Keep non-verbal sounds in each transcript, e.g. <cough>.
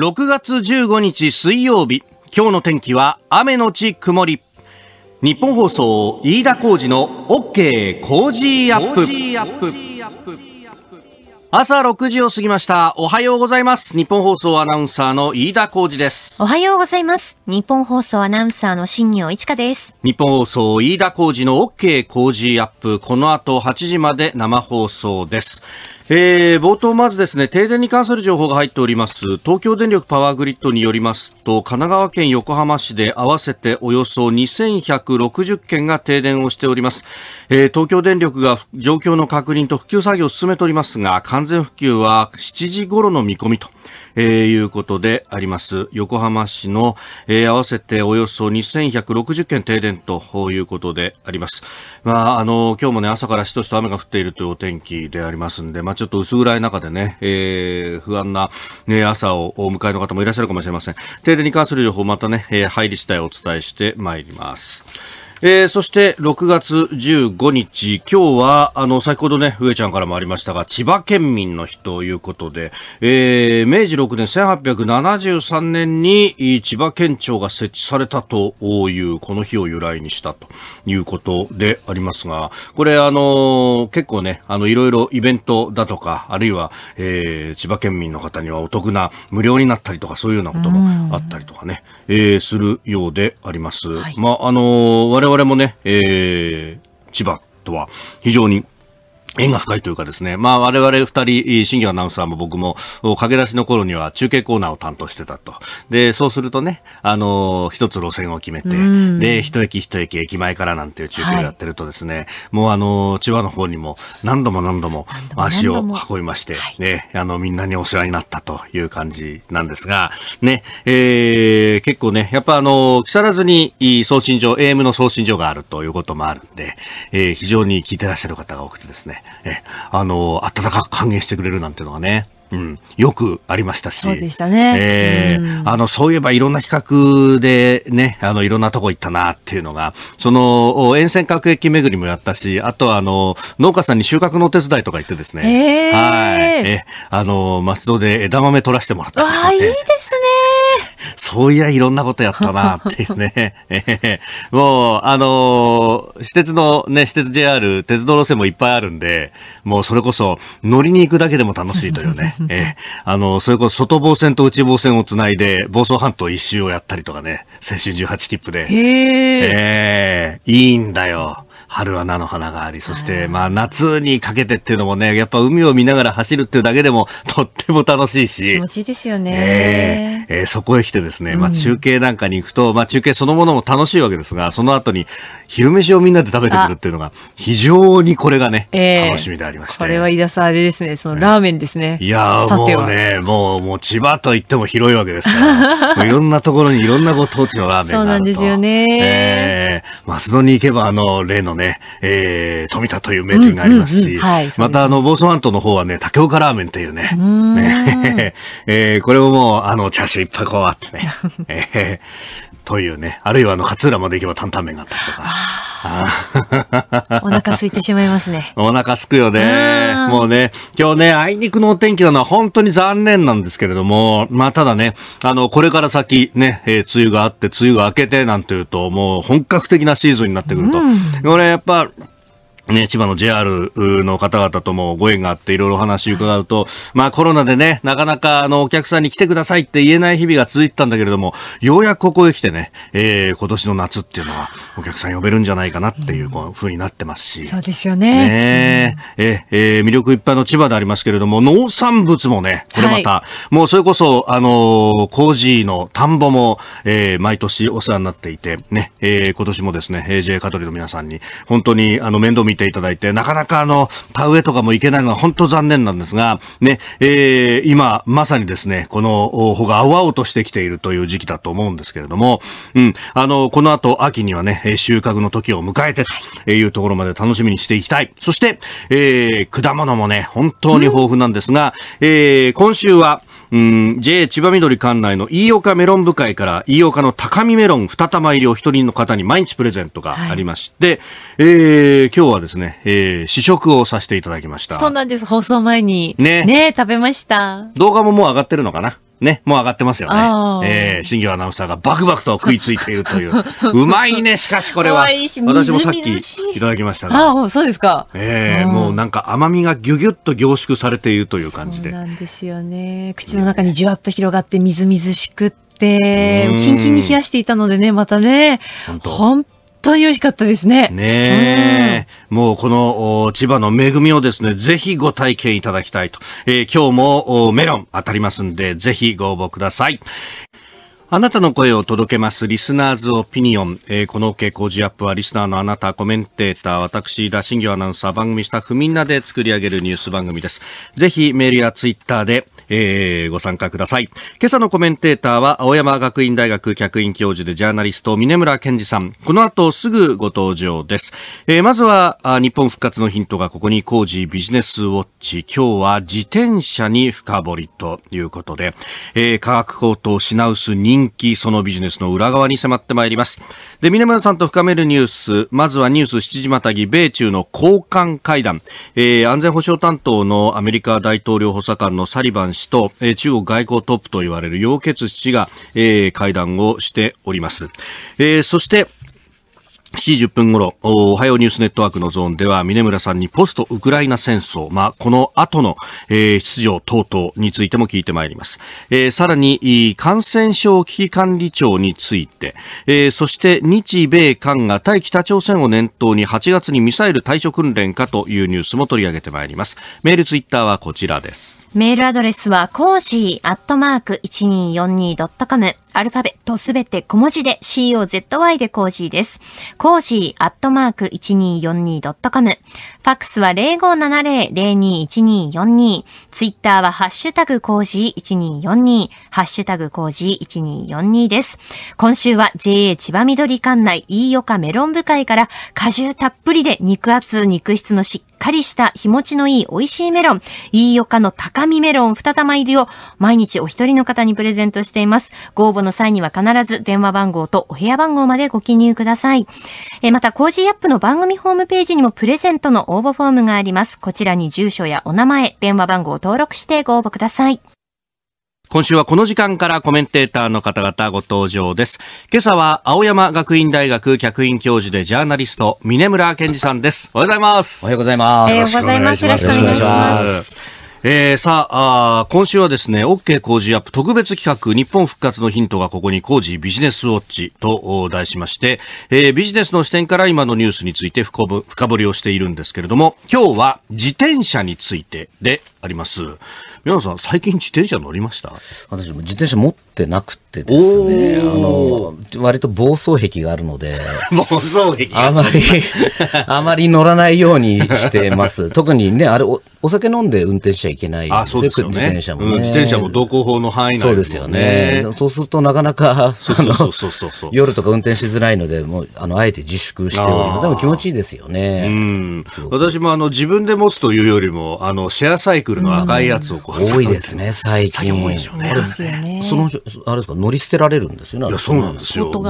6月15日水曜日今日の天気は雨のち曇り日本放送飯田浩二の OK 工事アップ朝6時を過ぎました。おはようございます。日本放送アナウンサーの飯田浩二です。おはようございます。日本放送アナウンサーの新庄一華です。日本放送飯田浩二の OK 工事アップ。この後8時まで生放送です。えー、冒頭まずですね、停電に関する情報が入っております。東京電力パワーグリッドによりますと、神奈川県横浜市で合わせておよそ2160件が停電をしております。えー、東京電力が状況の確認と復旧作業を進めておりますが、完全復旧は7時頃の見込みとえー、いうことであります。横浜市の、えー、合わせておよそ2160件停電ということであります。まあ、あの、今日もね、朝からしとしと雨が降っているというお天気でありますんで、まあ、ちょっと薄暗い中でね、えー、不安な、ね、朝をお迎えの方もいらっしゃるかもしれません。停電に関する情報、またね、えー、入り次第お伝えしてまいります。えー、そして6月15日、今日は、あの、先ほどね、上ちゃんからもありましたが、千葉県民の日ということで、えー、明治6年1873年に千葉県庁が設置されたという、この日を由来にしたということでありますが、これ、あの結構ね、あの、いろいろイベントだとか、あるいは、えー、千葉県民の方にはお得な、無料になったりとか、そういうようなこともあったりとかね、えー、するようであります。はい、まあ、あの我我々もね、えー、千葉とは非常に縁が深いというかですね、まあ我々二人、新業アナウンサーも僕も、駆け出しの頃には中継コーナーを担当してたと。で、そうするとね、あのー、一つ路線を決めて、で、一駅一駅駅前からなんていう中継をやってるとですね、はい、もうあのー、千葉の方にも何度も何度も足を運びまして、ね、あの、みんなにお世話になったという感じなんですが、ね、えー、結構ね、やっぱあのー、木更津に送信所、AM の送信所があるということもあるんで、えー、非常に聞いてらっしゃる方が多くてですね、えあの、温かく歓迎してくれるなんてのがね、うん、よくありましたし。そうでしたね。えー、あの、そういえばいろんな企画でね、あの、いろんなとこ行ったなっていうのが、その、沿線各駅巡りもやったし、あとはあの、農家さんに収穫のお手伝いとか行ってですね。はい。え、あの、松戸で枝豆取らせてもらった、ね。わあ、いいですね。そういやいろんなことやったなっていうね。<laughs> もう、あのー、私鉄のね、私鉄 JR、鉄道路線もいっぱいあるんで、もうそれこそ乗りに行くだけでも楽しいというね。<laughs> えー、あの、それこそ外房線と内房線をつないで、房総半島一周をやったりとかね、青春18切符で。へえー、いいんだよ。春は菜の花があり、そして、まあ、夏にかけてっていうのもね、やっぱ海を見ながら走るっていうだけでも、<laughs> とっても楽しいし。気持ちいいですよね。えー、えー、そこへ来てですね、まあ、中継なんかに行くと、まあ、中継そのものも楽しいわけですが、その後に、昼飯をみんなで食べてくるっていうのが、非常にこれがね、えー、楽しみでありまして。これは、井田さん、あれですね、そのラーメンですね。いやもうね、もう、もう千葉と言っても広いわけですから、<laughs> いろんなところにいろんなご当地のラーメンがあると。そうなんですよね。えー、松戸に行けば、あの、例のね、えー、富田という名店がありますし、また、あの、房総半島の方はね、竹岡ラーメンというね、ね <laughs> えー、これももう、あの、チャーシューいっぱいこうあってね、えー、というね、あるいはあの、勝浦まで行けば担々麺があったりとか。お腹空いてしまいますね。<laughs> お腹空くよね。もうね、今日ね、あいにくのお天気なのは本当に残念なんですけれども、まあただね、あの、これから先ね、えー、梅雨があって、梅雨が明けてなんていうと、もう本格的なシーズンになってくると。うん、これやっぱ、ね、千葉の JR の方々ともご縁があっていろいろお話伺うと、まあコロナでね、なかなかあのお客さんに来てくださいって言えない日々が続いてたんだけれども、ようやくここへ来てね、えー、今年の夏っていうのはお客さん呼べるんじゃないかなっていうふうになってますし。そうですよね。ねえ、えー、魅力いっぱいの千葉でありますけれども、農産物もね、これまた、はい、もうそれこそ、あのー、工の田んぼも、えー、毎年お世話になっていて、ね、えー、今年もですね、AJ カトリの皆さんに、本当にあの面倒見ていただいて、なかなかあの、田植えとかもいけないのは本当残念なんですが、ね、えー、今、まさにですね、この穂が青々としてきているという時期だと思うんですけれども、うん、あの、この後、秋にはね、収穫の時を迎えてというところまで楽しみにしていきたい。そして、えー、果物もね、本当に豊富なんですが、うん、えー、今週は、うん、JA 千葉緑館内の飯岡メロン部会から飯岡の高見メロン二玉入りを一人の方に毎日プレゼントがありまして、はい、えー、今日はですね、えー、試食をさせていただきました。そうなんです。放送前に。ね。ね、食べました。動画ももう上がってるのかなね、もう上がってますよね。えー、新業アナウンサーがバクバクと食いついているという。<laughs> うまいね、しかしこれは。いい私もさっきいただきましたが。あそうですか。ええー、もうなんか甘みがギュギュッと凝縮されているという感じで。そうなんですよね。口の中にじわっと広がってみずみずしくって、キンキンに冷やしていたのでね、またね、本当当に美味しかったですね。ねえ、もうこの千葉の恵みをですね、ぜひご体験いただきたいと。えー、今日もメロン当たりますんで、ぜひご応募ください。あなたの声を届けます。リスナーズオピニオン。えー、この OK 工事アップは、リスナーのあなた、コメンテーター、私、田新業アナウンサー、番組スタッフみんなで作り上げるニュース番組です。ぜひ、メールやツイッターで、えー、ご参加ください。今朝のコメンテーターは、青山学院大学客員教授でジャーナリスト、峰村健二さん。この後、すぐご登場です。えー、まずはあ、日本復活のヒントがここに工事ビジネスウォッチ。今日は自転車に深掘りということで、えー、価格高騰品薄人人気、そのビジネスの裏側に迫ってまいります。で、峰村さんと深めるニュース、まずはニュース7時またぎ、米中の高官会談、えー、安全保障担当のアメリカ大統領補佐官のサリバン氏と、えー、中国外交トップと言われる楊潔氏が、えー、会談をしております。えー、そして、7時10分頃、おはようニュースネットワークのゾーンでは、峰村さんにポストウクライナ戦争、まあ、この後の、えー、出場等々についても聞いてまいります。えー、さらに、感染症危機管理庁について、えー、そして日米韓が対北朝鮮を念頭に8月にミサイル対処訓練かというニュースも取り上げてまいります。メールツイッターはこちらです。メールアドレスは、コージーアットマーク 1242.com。アルファベットすべて小文字で COZY でコージーです。コージーアットマーク 1242.com。ファックスは0570-021242。ツイッターはハッシュタグコージー1242。ハッシュタグコージー1242です。今週は JA 千葉緑館内飯岡メロン部会から果汁たっぷりで肉厚肉質のしっかりした日持ちのいい美味しいメロン、いいおかの高みメロン2玉入りを毎日お一人の方にプレゼントしています。ご応募の際には必ず電話番号とお部屋番号までご記入ください。えまた、コージーアップの番組ホームページにもプレゼントの応募フォームがあります。こちらに住所やお名前、電話番号を登録してご応募ください。今週はこの時間からコメンテーターの方々ご登場です。今朝は青山学院大学客員教授でジャーナリスト、峰村健二さんです。おはようございます。おはようございます。おはようございます。よろしくお願いします。えー、さあ今週はですね OK 工事アップ特別企画日本復活のヒントがここに工事ビジネスウォッチと題しまして、えー、ビジネスの視点から今のニュースについて深掘りをしているんですけれども今日は自転車についてであります。皆さん、最近自転車乗りました私も自転車持ってなくてですね、あの、割と暴走癖があるので、<laughs> 暴走癖あまり、<laughs> あまり乗らないようにしてます。特にね、あれお、お酒飲んで運転しちゃいけない。あ、そうですよね。自転車も、ねうん、自転車も同行法の範囲内、ね、そうですよね。そうするとなかなか、夜とか運転しづらいので、もう、あの、あえて自粛しております。でも気持ちいいですよね。うん。私もあの、自分で持つというよりも、あの、シェアサイクルの赤いやつをこう、多いですね、最近。多いでしょうね。その、あれですか、乗り捨てられるんですよね。いや、そうなんですよ。そ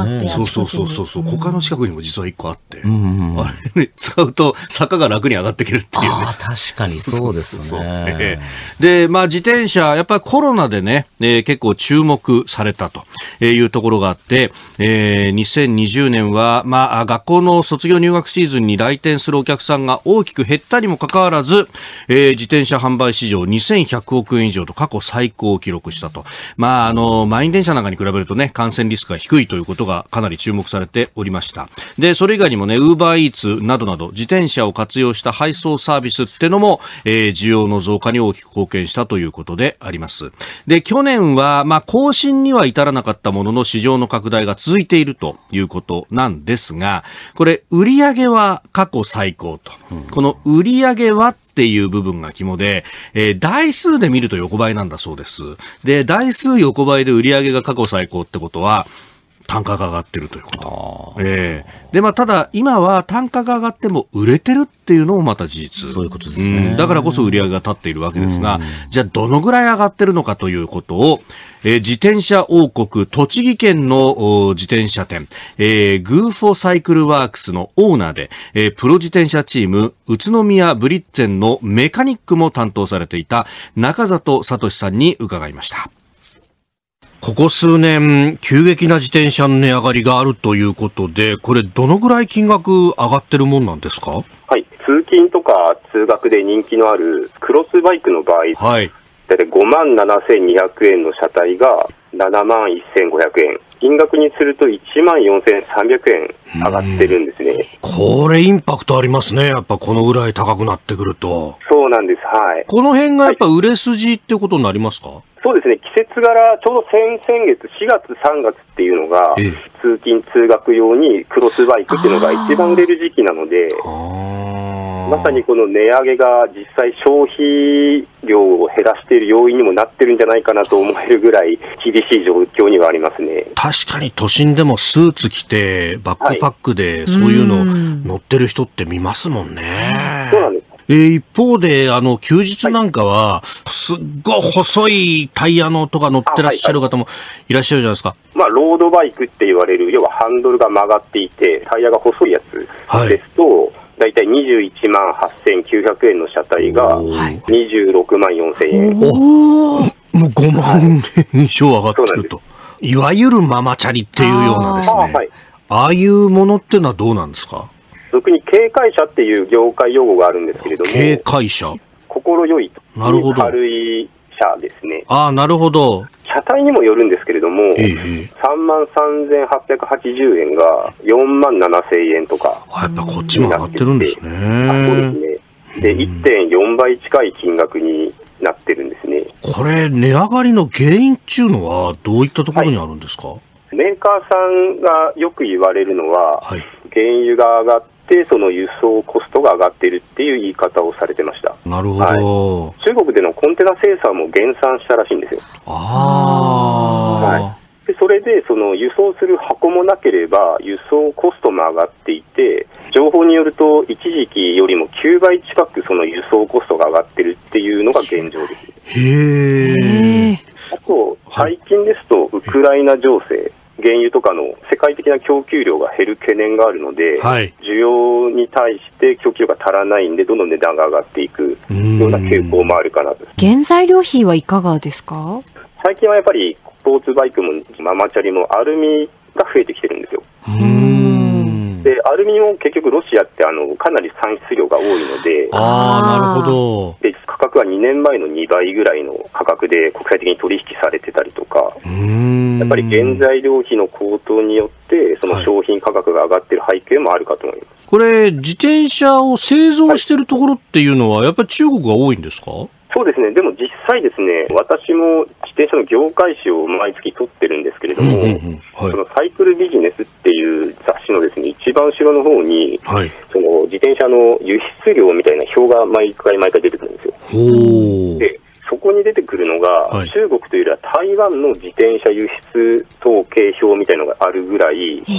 うそうそうそうそう。他の近くにも実は一個あって、うんあれね、使うと坂が楽に上がってくるっていうね。確かにそうですね。で、まあ、自転車、やっぱりコロナでね、えー、結構注目されたというところがあって、えー、2020年は、まあ、学校の卒業入学シーズンに来店するお客さんが大きく減ったにもかかわらず、えー、自転車販売市場2100億円以上と過去最高を記録したと。まあ、あの、満員電車なんかに比べるとね、感染リスクが低いということがかなり注目されておりました。で、それ以外にもね、ウーバーイーツなどなど、自転車を活用した配送サービスってのも、えー、需要の増加に大きく貢献したということであります。で、去年は、まあ、更新には至らなかったものの、市場の拡大が続いているということなんですが、これ、売上は過去最高と。この売上はっていう部分が肝で、えー、台数で見ると横ばいなんだそうです。で、台数横ばいで売り上げが過去最高ってことは、単価が上がってるということ。えー、で、まあ、ただ、今は単価が上がっても売れてるっていうのもまた事実。そういうことですね。うん、だからこそ売り上げが立っているわけですが、うん、じゃあ、どのぐらい上がってるのかということを、えー、自転車王国、栃木県の自転車店、えー、グーフォサイクルワークスのオーナーで、えー、プロ自転車チーム、宇都宮ブリッツェンのメカニックも担当されていた中里聡さんに伺いました。ここ数年、急激な自転車の値上がりがあるということで、これ、どのぐらい金額上がってるもんなんですか、はい、通勤とか通学で人気のあるクロスバイクの場合、はい、大体5万7200円の車体が7万1500円、金額にすると1万4300円上がってるんですねこれ、インパクトありますね、やっぱこのぐらい高くなってくると。そうなんです、はい、この辺がやっぱ売れ筋ってことになりますか、はいそうですね、季節柄、ちょうど先先月、4月、3月っていうのが、ええ、通勤・通学用にクロスバイクっていうのが一番売れる時期なので、まさにこの値上げが実際、消費量を減らしている要因にもなってるんじゃないかなと思えるぐらい、厳しい状況にはありますね確かに都心でもスーツ着て、バックパックで、そういうの乗ってる人って見ますもんね。はいえー、一方で、あの、休日なんかは、はい、すっごい細いタイヤのとか乗ってらっしゃる方もいらっしゃるじゃないですか。はいはい、まあ、ロードバイクって言われる、要はハンドルが曲がっていて、タイヤが細いやつですと、はい大体21万8900円の車体が26万4000円。おもう5万円以上上がってると。いわゆるママチャリっていうようなですね。あはい、ああいうものっていうのはどうなんですか俗に警戒者っていう業界用語があるんですけれども、警戒者心よいと、なるほど軽い車ですね。あなるほど車体にもよるんですけれども、3万3880円が4万7000円とかあ、やっぱこっちも上がってるんですね。こうですねで1.4倍近い金額になってるんですねこれ、値上がりの原因っていうのは、どういったところにあるんですか、はいメーカーさんがよく言われるのは、はい、原油が上がって、その輸送コストが上がっているっていう言い方をされてましたなるほど、はい、中国でのコンテナ生産も減産したらしいんですよ。あはい、でそれでその輸送する箱もなければ、輸送コストも上がっていて、情報によると、一時期よりも9倍近くその輸送コストが上がってるっていうのが現状です。へーあと、最近ですと、ウクライナ情勢。原油とかの世界的な供給量が減る懸念があるので、はい、需要に対して供給量が足らないんで、どんどん値段が上がっていくような傾向もあるかなと。原材料費はいかがですか最近はやっぱり、スポーツバイクもママチャリもアルミが増えてきてるんですよ。でアルミも結局ロシアってあのかなり産出量が多いのであなるほどで価格は2年前の2倍ぐらいの価格で国際的に取引されてたりとかやっぱり原材料費の高騰によってその商品価格が上がってる背景もあるかと思います、はい、これ自転車を製造してるところっていうのはやっぱり中国が多いんですか、そうですね、でも実際ですね、私も自転車の業界誌を毎月取ってるんですけれども、はい、そのサイクルビジネスっていう雑誌のですね一番後ろの方に、はい、その自転車の輸出量みたいな表が毎回毎回出てくるんですよ。でそこに出てくるのが、はい、中国というよりは台湾の自転車輸出統計表みたいなのがあるぐらい、実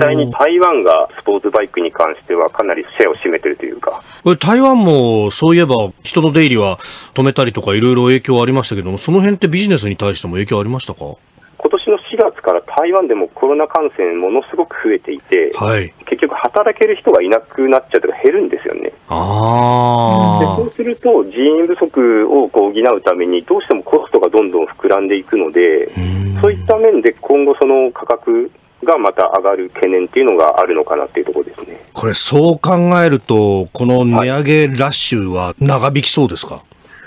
際に台湾がスポーツバイクに関しては、かなりシェアを占めてるというか。これ台湾もそういえば、人の出入りは止めたりとか、いろいろ影響ありましたけども、その辺ってビジネスに対しても影響ありましたか今年の4月から台湾でもコロナ感染ものすごく増えていて、はい、結局働ける人がいなくなっちゃうとか減るんですよね。あでそうすると人員不足をこう補うためにどうしてもコストがどんどん膨らんでいくのでそういった面で今後その価格がまた上がる懸念っていうのがあるのかなっていうところですねこれ、そう考えると、この値上げラッシュは長引きそうですか、はい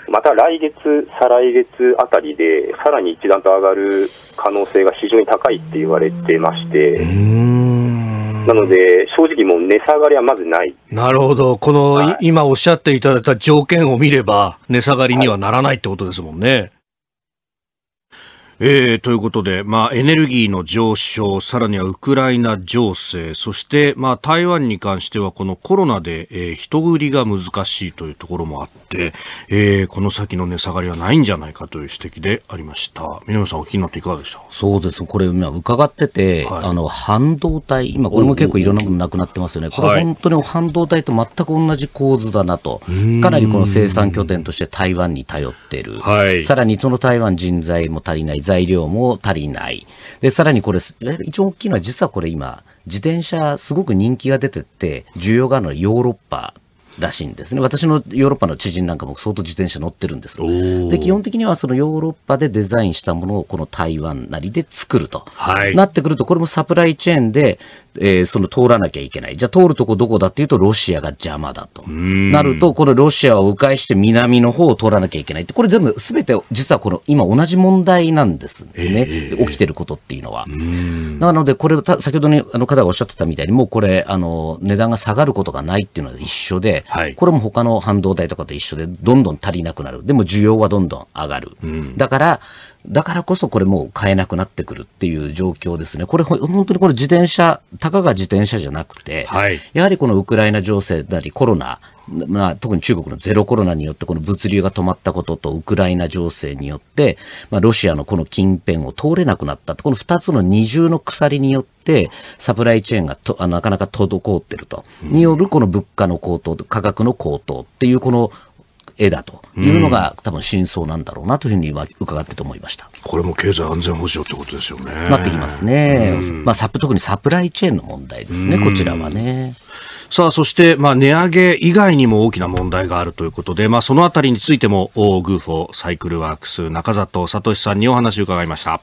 また来月、再来月あたりで、さらに一段と上がる可能性が非常に高いって言われてまして、なので、正直もう値下がりはまずない。なるほど。この、はい、今おっしゃっていただいた条件を見れば、値下がりにはならないってことですもんね。えー、ということで、まあ、エネルギーの上昇、さらにはウクライナ情勢、そして、まあ、台湾に関しては、このコロナで、えー、人売りが難しいというところもあって、えー、この先の値下がりはないんじゃないかという指摘でありました。皆さん、お気になっていかがでしたそうです。これ、今、伺ってて、はい、あの、半導体、今、これも結構いろんなものなくなってますよね。これ、本当に半導体と全く同じ構図だなと。かなりこの生産拠点として台湾に頼ってる。はい、さらに、その台湾人材も足りない。材料も足りない。で、さらにこれ、一番大きいのは実はこれ今、自転車すごく人気が出てって、需要があるのはヨーロッパらしいんですね私のヨーロッパの知人なんかも相当自転車乗ってるんですで基本的にはそのヨーロッパでデザインしたものをこの台湾なりで作ると、はい、なってくるとこれもサプライチェーンで、えー、その通らなきゃいけないじゃあ通るとこどこだっていうとロシアが邪魔だとなるとこのロシアを迂回して南の方を通らなきゃいけないってこれ全部全て実はこの今同じ問題なんですね、えー、起きてることっていうのはなのでこれ先ほどにあの方がおっしゃってたみたいにもうこれあの値段が下がることがないっていうのは一緒ではい、これも他の半導体とかと一緒で、どんどん足りなくなる。でも需要はどんどん上がる。うん、だから、だからこそこれもう買えなくなってくるっていう状況ですね。これ本当にこれ自転車、たかが自転車じゃなくて、はい、やはりこのウクライナ情勢なりコロナ、まあ、特に中国のゼロコロナによってこの物流が止まったこととウクライナ情勢によって、まあ、ロシアのこの近辺を通れなくなったこの2つの二重の鎖によってサプライチェーンがとあなかなか滞っていると、によるこの物価の高騰価格の高騰っていうこの絵だというのが、多分真相なんだろうなというふうには伺ってと思いましたこれも経済安全保障ってことですよね。なってきますね、まあ、特にサプライチェーンの問題ですね、こちらはね。さあ、そして、まあ、値上げ以外にも大きな問題があるということで、まあ、そのあたりについても、グーフォーサイクルワークス中里聡さんにお話を伺いました。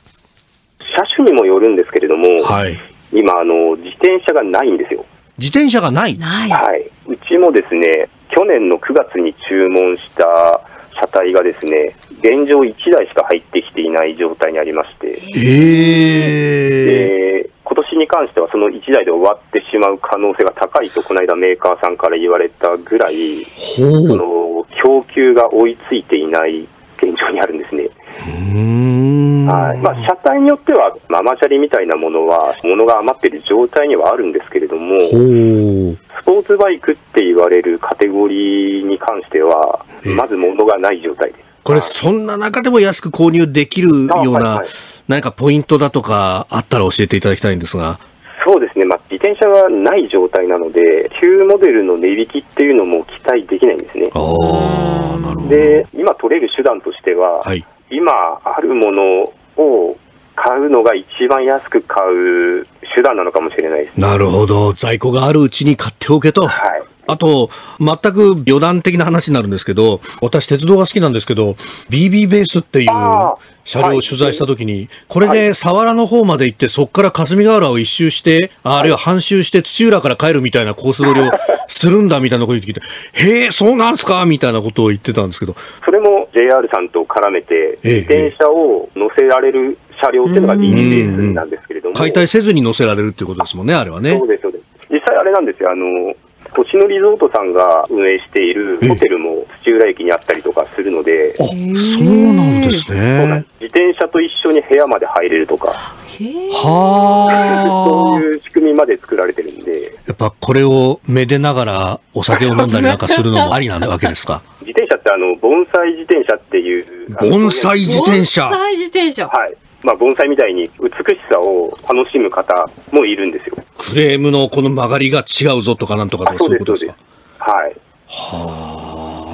車種にもよるんですけれども、はい、今あの、自転車がないんですよ。自転車がないはい。うちもですね、去年の9月に注文した車体がですね、現状1台しか入ってきていない状態にありまして、えー、今年に関してはその1台で終わってしまう可能性が高いと、この間メーカーさんから言われたぐらい、その供給が追いついていない現状にあるんですね。はいまあ、車体によっては、ママチャリみたいなものは、物が余っている状態にはあるんですけれども、スポーツバイクって言われるカテゴリーに関しては、まず物がない状態です。これ、そんな中でも安く購入できるような、何かポイントだとかあったら教えていただきたいんですが。そうですね、まあ、転車がない状態なので、旧モデルの値引きっていうのも期待できないんですね。あなるほどで、今取れる手段としては、はい、今あるものを買うのが一番安く買う手段なのかもしれないです、ね、なるほど、在庫があるうちに買っておけと。はいあと、全く余談的な話になるんですけど、私、鉄道が好きなんですけど、BB ベースっていう車両を取材したときに、はい、これで佐原の方まで行って、そこから霞ヶ浦を一周して、あるいは半周して土浦から帰るみたいなコース取りを <laughs> するんだみたいなこと言ってきて、へえ、そうなんすかみたいなことを言ってたんですけど。それも JR さんと絡めて、自転車を乗せられる車両っていうのが DBS なんですけれども、解体せずに乗せられるっていうことですもんね、あれはね。そうですそうです実際あれなんですよあの星野リゾートさんが運営しているホテルも土浦駅にあったりとかするので、あそうなんですね自転車と一緒に部屋まで入れるとか、はそういう仕組みまで作られてるんで、やっぱこれをめでながらお酒を飲んだりなんかするのもありなわけですか。<laughs> 自転車ってあの盆栽自転車っていう盆栽自転車盆栽自転車はいまあ、盆栽みたいに美しさを楽しむ方もいるんですよクレームのこの曲がりが違うぞとかなんとかとかそういうことですかはい。はあ。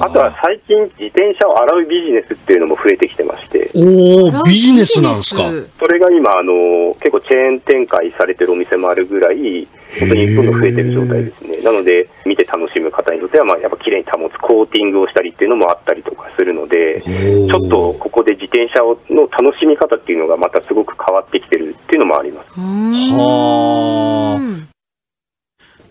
あとは最近、自転車を洗うビジネスっていうのも増えてきてまして、おビジネスなんですかそれが今あの、結構チェーン展開されてるお店もあるぐらい、本当にどんどん増えてる状態ですね、なので、見て楽しむ方にとっては、まあ、やっぱ綺麗に保つコーティングをしたりっていうのもあったりとかするので、ちょっとここで自転車の楽しみ方っていうのが、またすごく変わってきてるっていうのもあります。はあ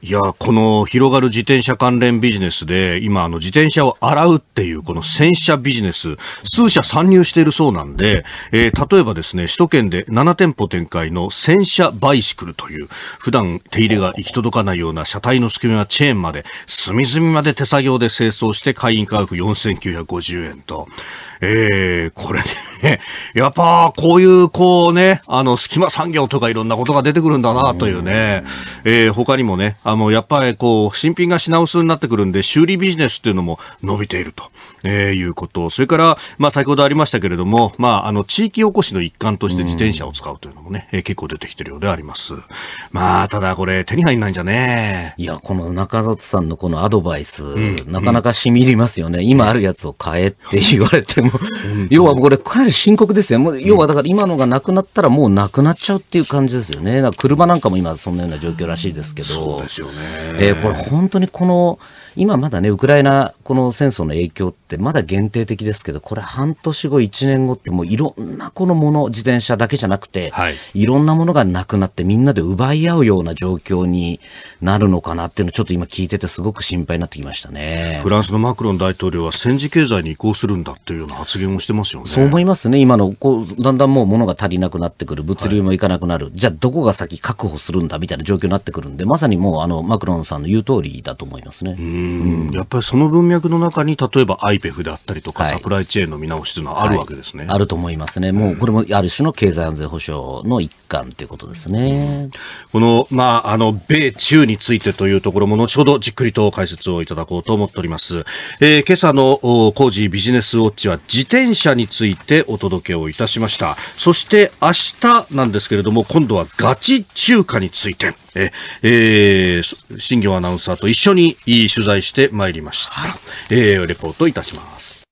いやこの広がる自転車関連ビジネスで今あの自転車を洗うっていうこの洗車ビジネス数社参入しているそうなんで、えー、例えばですね首都圏で7店舗展開の洗車バイシクルという普段手入れが行き届かないような車体の隙間やチェーンまで隅々まで手作業で清掃して会員価格4950円と。えー、これね、<laughs> やっぱこういうこうね、あの隙間産業とかいろんなことが出てくるんだなというね、えー、他にもね、あの、やっぱりこう、新品が品薄になってくるんで、修理ビジネスっていうのも伸びていると、えー、いうこと。それから、まあ、先ほどありましたけれども、まあ、あの、地域おこしの一環として自転車を使うというのもね、えー、結構出てきてるようであります。まあ、ただこれ、手に入んないんじゃねいや、この中里さんのこのアドバイス、うん、なかなかしみりますよね。うん、今あるやつを買えって言われても、要はこれ、かなり深刻ですよ。もう要はだから今のがなくなったらもうなくなっちゃうっていう感じですよね。な車なんかも今そんなような状況らしいですけど。そうですですよね。えー、これ本当にこの今まだね、ウクライナこの戦争の影響ってまだ限定的ですけど、これ半年後、1年後ってもういろんなこのもの、自転車だけじゃなくて、はい、いろんなものがなくなってみんなで奪い合うような状況になるのかなっていうのちょっと今聞いててすごく心配になってきましたね。フランスのマクロン大統領は戦時経済に移行するんだっていうような発言をしてますよね。そう思いますね。今の、こう、だんだんもう物が足りなくなってくる。物流もいかなくなる。はい、じゃあどこが先確保するんだみたいな状況になってくるんで、まさにもうあの、マクロンさんの言う通りだと思いますね。うんうんやっぱりその文脈の中に、例えば IPEF であったりとか、はい、サプライチェーンの見直しというのはあるわけですね、はい、あると思いますね、もうこれもある種の経済安全保障の一環ということですね、この,、まあ、あの米中についてというところも、後ほどじっくりと解説をいただこうと思っております。えー、今朝の工事ビジネスウォッチは自転車についてお届けをいたしました。そして明日なんですけれども、今度はガチ中華について。え、えー、新業アナウンサーと一緒に取材してまいりました。えー、レポートいたします。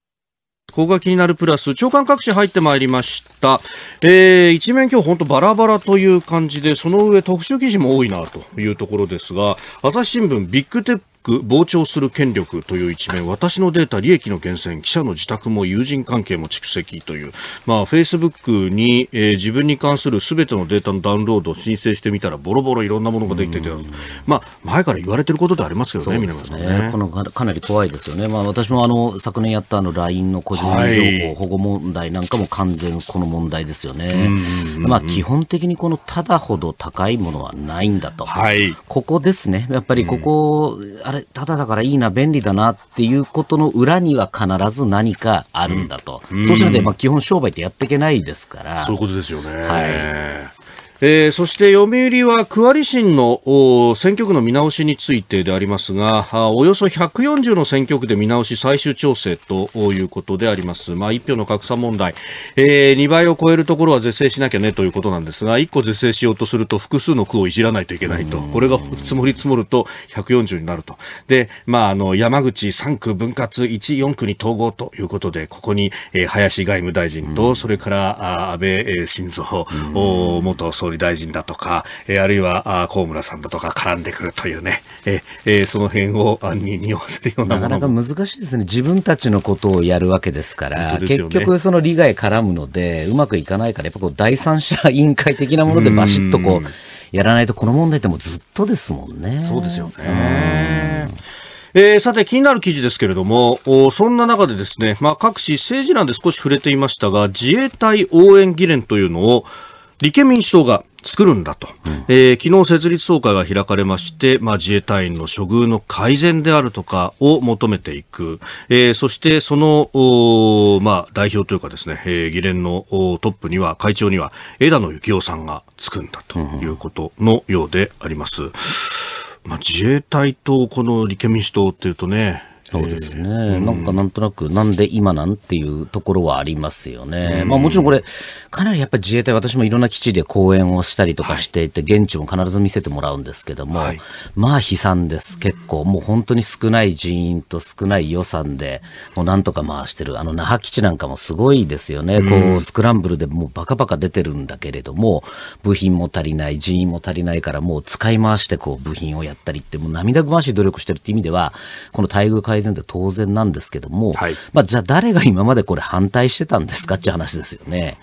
ここが気になるプラス、長官各紙入ってまいりました。えー、一面今日本当バラバラという感じで、その上特集記事も多いなというところですが、朝日新聞ビッグテッッ膨張する権力という一面私のデータ、利益の源泉記者の自宅も友人関係も蓄積という、まあ、フェイスブックに、えー、自分に関するすべてのデータのダウンロードを申請してみたらボロボロいろんなものができてて、まあ、前から言われてることでありますけどね、ねさんねこのかなり怖いですよね、まあ、私もあの昨年やったあの LINE の個人情報保護問題なんかも完全この問題ですよね、まあ、基本的にこのただほど高いものはないんだと、はい、ここですね、やっぱりここ、あれれ、ただだからいいな、便利だなっていうことの裏には必ず何かあるんだと。うん、そうしないと、まあ、基本商売ってやっていけないですから。そういうことですよね。はい。えー、そして読売は区割り審の選挙区の見直しについてでありますがおよそ140の選挙区で見直し最終調整ということであります、まあ、1票の格差問題、えー、2倍を超えるところは是正しなきゃねということなんですが1個是正しようとすると複数の区をいじらないといけないとこれが積もり積もると140になるとで、まあ、あの山口3区分割14区に統合ということでここに、えー、林外務大臣とそれから安倍晋三元総理総理大臣だとか、えあるいは河村さんだとか絡んでくるというね、ええその辺をに匂わせるようななかなか難しいですね。自分たちのことをやるわけですから、ね、結局その利害絡むので、うまくいかないから、やっぱこう第三者委員会的なものでバシッとこう、やらないとこの問題ってもずっとですもんね。そうですよね。えー、さて気になる記事ですけれどもそんな中でですね、まあ、各紙政治欄で少し触れていましたが自衛隊応援議連というのを立憲民主党が作るんだと、えー、昨日設立総会が開かれまして、まあ、自衛隊員の処遇の改善であるとかを求めていく、えー、そしてその、まあ、代表というかですね、えー、議連のトップには会長には枝野幸男さんがつくんだということのようであります。まあ、自衛隊とこの立憲民主党っていうとねそうですね、なんかなんとなく、なんで今なんっていうところはありますよね、まあ、もちろんこれ、かなりやっぱり自衛隊、私もいろんな基地で講演をしたりとかしていて、はい、現地も必ず見せてもらうんですけども、はい、まあ悲惨です、結構、もう本当に少ない人員と少ない予算で、もうなんとか回してる、あの那覇基地なんかもすごいですよね、うん、こうスクランブルでもうバカバカ出てるんだけれども、部品も足りない、人員も足りないから、もう使い回してこう部品をやったりって、もう涙ぐましい努力してるって意味では、この待遇改善で当然なんですけども、はい、まあ、じゃあ誰が今までこれ反対してたんですかって話ですよね。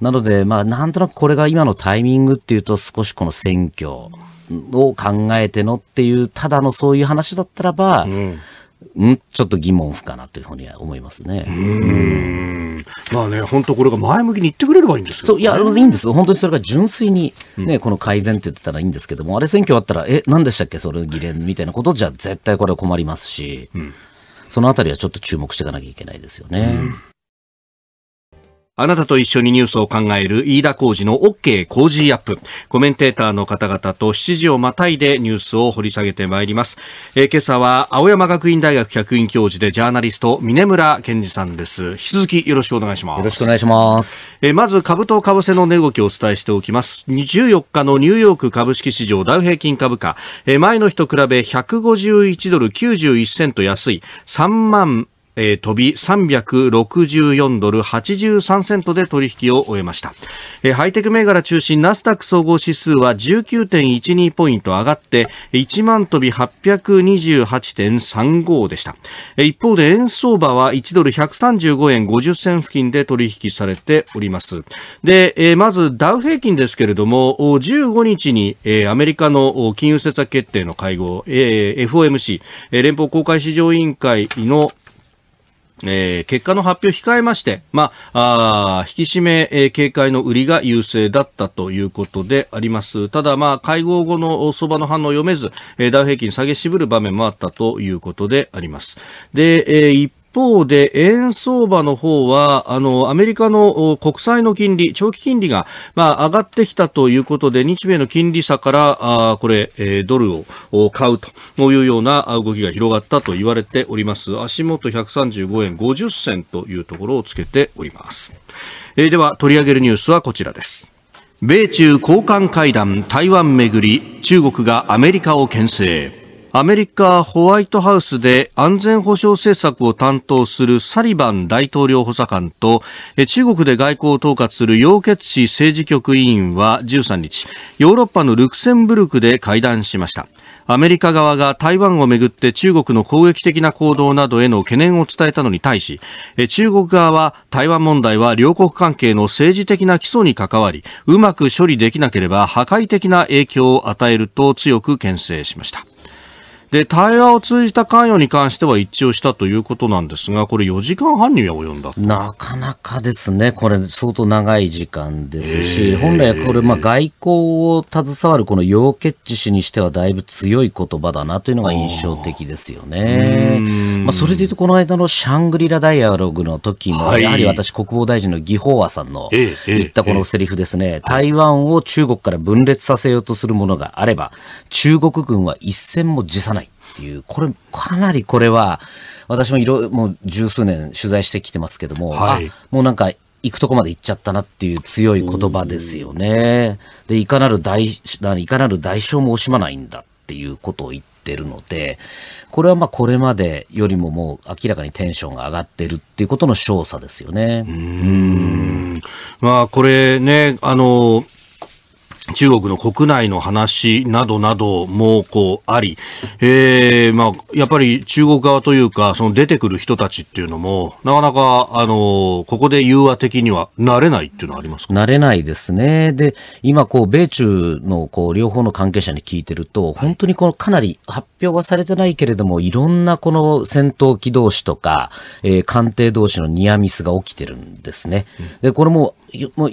なので、まあ、なんとなくこれが今のタイミングっていうと、少しこの選挙を考えてのっていう、ただのそういう話だったらば、うんんちょっと疑問符かなというふうには思いますね。うんまあね、本当これが前向きに言ってくれればいいんですね、そう、いや、いいんです。本当にそれが純粋にね、うん、この改善って言ってたらいいんですけども、あれ選挙あったら、え、何でしたっけそれ議連みたいなことじゃ絶対これは困りますし、うん、そのあたりはちょっと注目していかなきゃいけないですよね。うんあなたと一緒にニュースを考える飯田浩二の OK 工事アップ。コメンテーターの方々と7時をまたいでニュースを掘り下げてまいります。えー、今朝は青山学院大学客員教授でジャーナリスト、峰村健二さんです。引き続きよろしくお願いします。よろしくお願いします。えー、まず株と株せの値動きをお伝えしておきます。14日のニューヨーク株式市場ダウ平均株価、えー、前の日と比べ151ドル91セント安い3万えー、飛び364ドル83セントで取引を終えました、えー、ハイテク銘柄中心ナスタック総合指数は19.12ポイント上がって1万飛び828.35でした、えー、一方で円相場は1ドル135円50銭付近で取引されておりますで、えー、まずダウ平均ですけれども15日に、えー、アメリカの金融政策決定の会合、えー、FOMC、えー、連邦公開市場委員会のえー、結果の発表控えまして、まあ、あ引き締め、えー、警戒の売りが優勢だったということであります。ただ、まあ、会合後の相場の反応を読めず、えー、ダウ平均下げ渋る場面もあったということであります。で、えー、一方で、円相場の方は、あの、アメリカの国債の金利、長期金利が、まあ、上がってきたということで、日米の金利差から、あこれ、えー、ドルを買うというような動きが広がったと言われております。足元135円50銭というところをつけております。えー、では、取り上げるニュースはこちらです。米中交換会談、台湾めぐり、中国がアメリカを牽制。アメリカホワイトハウスで安全保障政策を担当するサリバン大統領補佐官と中国で外交を統括する楊潔氏政治局委員は13日ヨーロッパのルクセンブルクで会談しましたアメリカ側が台湾をめぐって中国の攻撃的な行動などへの懸念を伝えたのに対し中国側は台湾問題は両国関係の政治的な基礎に関わりうまく処理できなければ破壊的な影響を与えると強く牽制しましたで、対話を通じた関与に関しては一致をしたということなんですが、これ4時間半には及んだなかなかですね、これ相当長い時間ですし、本来これ、ま外交を携わるこの楊潔チ氏にしてはだいぶ強い言葉だなというのが印象的ですよね。まあ、それでいうと、この間のシャングリラダイアログの時も、はい、やはり私国防大臣の魏法和さんの言ったこのセリフですね、台湾を中国から分裂させようとするものがあれば、中国軍は一戦も辞さない。っていう、これ、かなりこれは、私もいろ、いろ、もう十数年取材してきてますけども、はい、もうなんか、行くとこまで行っちゃったなっていう強い言葉ですよね。で、いかなる代、いかなる代償も惜しまないんだっていうことを言ってるので、これはまあこれまでよりももう明らかにテンションが上がってるっていうことの証左ですよね。うん。まあこれね、あの中国の国内の話などなどもこうあり、えー、まあ、やっぱり中国側というか、その出てくる人たちっていうのも、なかなか、あの、ここで融和的にはなれないっていうのはありますかなれないですね。で、今、こう、米中の、こう、両方の関係者に聞いてると、本当にこの、かなり発表はされてないけれども、いろんなこの戦闘機同士とか、えー、艦艇同士のニアミスが起きてるんですね。で、これも、もう、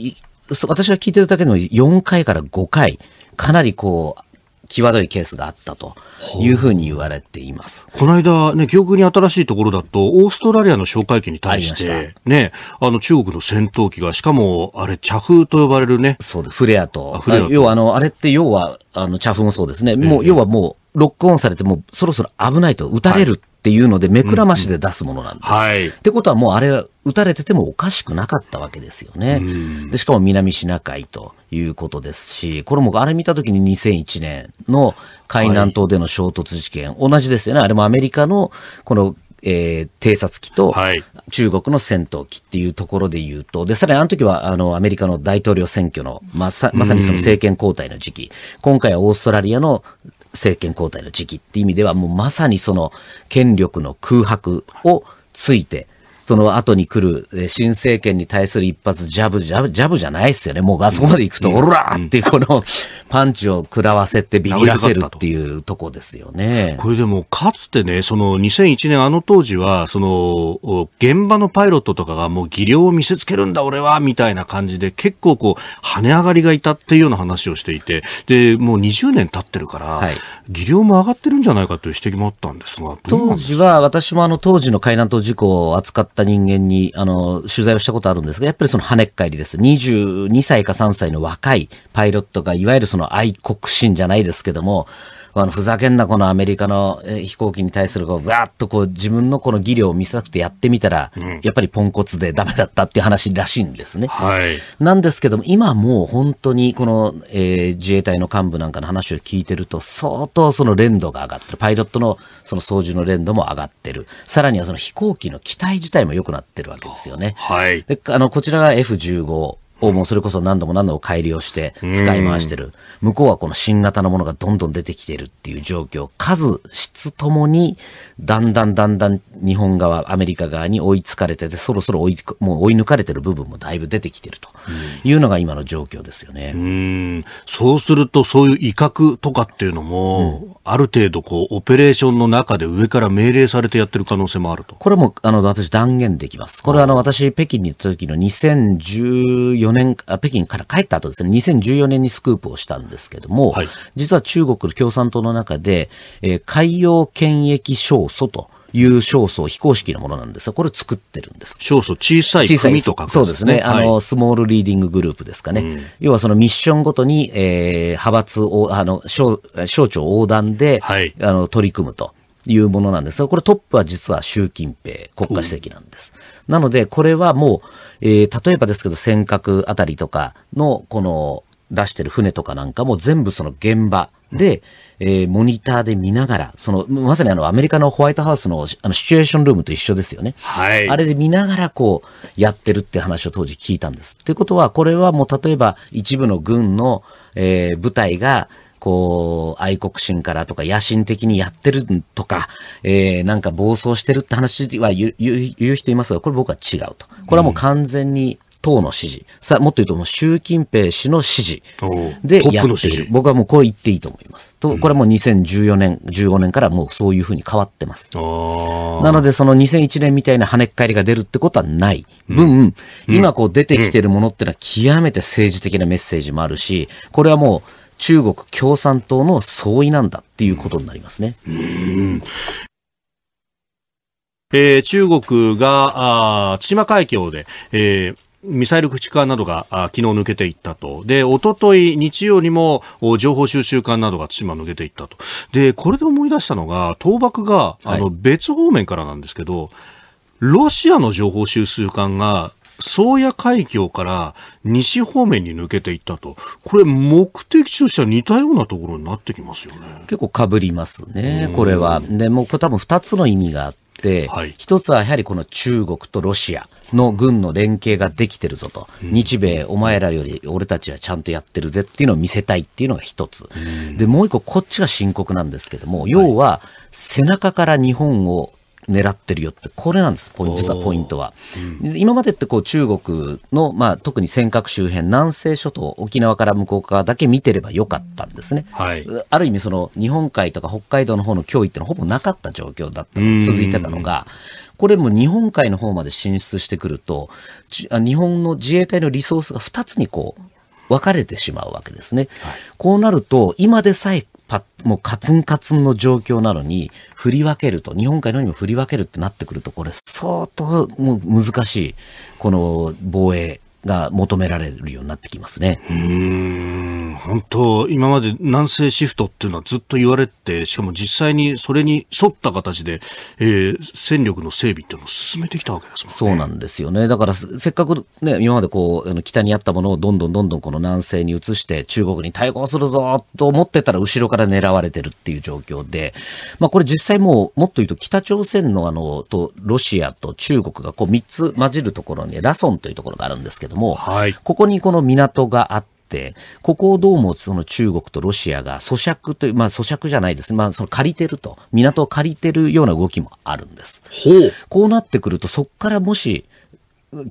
私が聞いてるだけでも4回から5回、かなりこう、際どいケースがあったというふうに言われています。この間、ね、記憶に新しいところだと、オーストラリアの哨戒機に対して、ね、あの、中国の戦闘機が、しかも、あれ、茶風と呼ばれるね。そうです。フレアと。フレア要は、あの、あれって要は、あの、茶風もそうですね。もう、え要はもう、ロックオンされても、そろそろ危ないと、撃たれる、はいっていうので、目くらましで出すものなんです。うんうんはい、ってことはもうあれは撃たれててもおかしくなかったわけですよね。でしかも南シナ海ということですし、これもあれ見たときに2001年の海南島での衝突事件、はい、同じですよね。あれもアメリカのこのえー、偵察機と中国の戦闘機っていうところで言うと、で、さらにあの時はあアメリカの大統領選挙のまさまさにその政権交代の時期、今回はオーストラリアの政権交代の時期って意味では、もうまさにその権力の空白をついて、その後に来る新政権に対する一発ジャブ、ジャブ、ジャブじゃないっすよね。もうあそこまで行くと、オラーってこのパンチを食らわせてビビらせるっていうとこですよね。これでもかつてね、その2001年あの当時は、その現場のパイロットとかがもう技量を見せつけるんだ俺は、みたいな感じで結構こう跳ね上がりがいたっていうような話をしていて、で、もう20年経ってるから、はい、技量も上がってるんじゃないかという指摘もあったんですが、当時は私もあの当時の海南島事故を扱った人間にあの取材をしたことあるんですが、やっぱりその跳ねっ返りです。22歳か3歳の若いパイロットが、いわゆるその愛国心じゃないですけども、あのふざけんなこのアメリカの飛行機に対するこう、わーっとこう自分のこの技量を見せたくてやってみたら、うん、やっぱりポンコツでダメだったっていう話らしいんですね。はい、なんですけども、今もう本当にこの、えー、自衛隊の幹部なんかの話を聞いてると、相当その連度が上がってる。パイロットのその操縦の連度も上がってる。さらにはその飛行機の機体自体も良くなってるわけですよね。はい。で、あの、こちらが F15。をもうそれこそ何度も何度も改良して使い回してる。向こうはこの新型のものがどんどん出てきてるっていう状況。数、質ともに、だんだんだんだん日本側、アメリカ側に追いつかれてて、そろそろ追い、もう追い抜かれてる部分もだいぶ出てきてるというのが今の状況ですよね。うん。そうすると、そういう威嚇とかっていうのも、うん、ある程度こう、オペレーションの中で上から命令されてやってる可能性もあると。これも、あの、私断言できます。これはあの、私、北京に行った時の2014 4年、北京から帰った後ですね、2014年にスクープをしたんですけども、はい、実は中国共産党の中で、えー、海洋検疫証素と、いう小層、非公式のものなんですが、これを作ってるんです。小層、小さい組と書ね、そうですね。あの、はい、スモールリーディンググループですかね。うん、要はそのミッションごとに、えー、派閥を、あの、省省庁横断で、はい、あの、取り組むと。いうものなんですが、これトップは実は習近平国家主席なんです。なので、これはもう、えー、例えばですけど、尖閣あたりとかの、この、出してる船とかなんかも全部その現場で、えー、モニターで見ながら、その、まさにあの、アメリカのホワイトハウスの、あの、シチュエーションルームと一緒ですよね。はい。あれで見ながら、こう、やってるって話を当時聞いたんです。ってことは、これはもう、例えば、一部の軍の、えー、部隊が、こう、愛国心からとか野心的にやってるとか、えー、なんか暴走してるって話は言う言う人いますが、これ僕は違うと。これはもう完全に、党の支持。さあ、もっと言うともう習近平氏の支持でやってる。僕はもうこう言っていいと思います。と、これはもう2014年、15年からもうそういうふうに変わってます。なので、その2001年みたいな跳ね返りが出るってことはない分、うん、今こう出てきてるものってのは極めて政治的なメッセージもあるし、これはもう、中国共産党の総意なんだっていうことになりますね。うんえー、中国が、あ千島海峡で、えーミサイル駆逐艦などが昨日抜けていったと。で、おととい日曜にも情報収集艦などが対馬抜けていったと。で、これで思い出したのが、倒幕が、あの別方面からなんですけど、ロシアの情報収集艦が宗谷海峡から西方面に抜けていったと、これ、目的地としては似たようなところになってきますよね結構かぶりますね、これは。でもうこれ多分2つの意味があって、はい、つはやはりこの中国とロシアの軍の連携ができてるぞと、日米、お前らより俺たちはちゃんとやってるぜっていうのを見せたいっていうのが一つ、でもう一個、こっちが深刻なんですけども、要は背中から日本を狙ってるよって、これなんです、ポイント実はポイントは。うん、今までってこう中国の、まあ、特に尖閣周辺、南西諸島、沖縄から向こう側だけ見てればよかったんですね。はい、ある意味、その日本海とか北海道の方の脅威ってのはほぼなかった状況だったの、続いてたのが、これも日本海の方まで進出してくると、日本の自衛隊のリソースが2つにこう分かれてしまうわけですね。はい、こうなると、今でさえパもうカツンカツンの状況なのに、振り分けると、日本海のにも振り分けるってなってくると、これ相当もう難しい、この防衛が求められるようになってきますね。うん本当、今まで南西シフトっていうのはずっと言われて、しかも実際にそれに沿った形で、えー、戦力の整備っていうのを進めてきたわけですもんね。そうなんですよね。だから、せっかくね、今までこう、あの北にあったものをどんどんどんどんこの南西に移して、中国に対抗するぞと思ってたら、後ろから狙われてるっていう状況で、まあこれ実際もう、もっと言うと北朝鮮のあの、と、ロシアと中国がこう3つ混じるところに、ラソンというところがあるんですけど、ども、はい、ここにこの港があって、ここをどうもその中国とロシアが咀嚼という、まあ咀嚼じゃないですね。まあその借りてると、港を借りてるような動きもあるんです。ほう。こうなってくると、そこからもし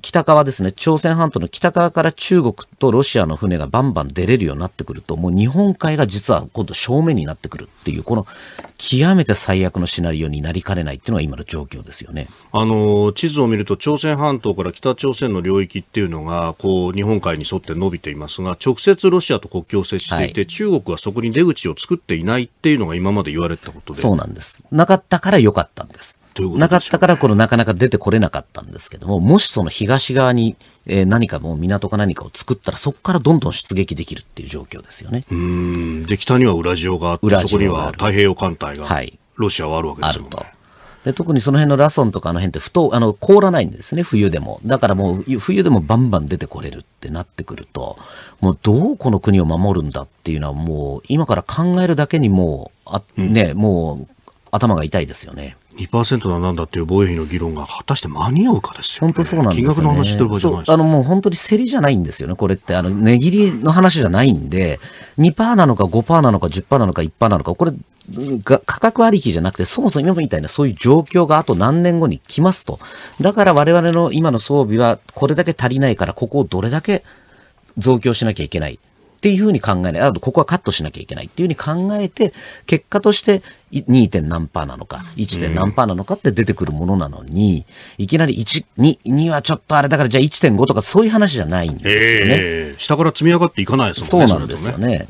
北側ですね、朝鮮半島の北側から中国とロシアの船がバンバン出れるようになってくると、もう日本海が実は今度正面になってくるっていう、この極めて最悪のシナリオになりかねないっていうのが今の状況ですよね。あの、地図を見ると朝鮮半島から北朝鮮の領域っていうのが、こう、日本海に沿って伸びていますが、直接ロシアと国境を接していて、はい、中国はそこに出口を作っていないっていうのが今まで言われたことで。そうなんです。なかったから良かったんです。なかったから、このなかなか出てこれなかったんですけども、もしその東側に、え何かもう港か何かを作ったら、そこからどんどん出撃できるっていう状況ですよね。で、北にはウラジオがあって、そこには太平洋艦隊が、い、ロシアはあるわけですもね。で特にその辺のラソンとかあの辺って不当あの凍らないんですね、冬でも。だからもう冬でもバンバン出てこれるってなってくると、もうどうこの国を守るんだっていうのはもう今から考えるだけにもう、あね、うん、もう頭が痛いですよね。2%なんだっていう防衛費の議論が果たして間に合うかですよ、ね、本当そうなんです、ね、金額の話してる場合じゃないあのもう本当に競りじゃないんですよね、これって。あの、値切りの話じゃないんで、2%なのか5%なのか10%なのか1%なのか、これ、が価格ありきじゃなくて、そもそも今みたいなそういう状況があと何年後に来ますと。だから我々の今の装備はこれだけ足りないから、ここをどれだけ増強しなきゃいけない。っていうふうに考えない。あと、ここはカットしなきゃいけないっていうふうに考えて、結果として 2. 点何パーなのか、1. 点何パーなのかって出てくるものなのに、いきなり1、2、2はちょっとあれだから、じゃあ1.5とかそういう話じゃないんですよね。えー、下から積み上がっていかないですもんね。そうなんですよね。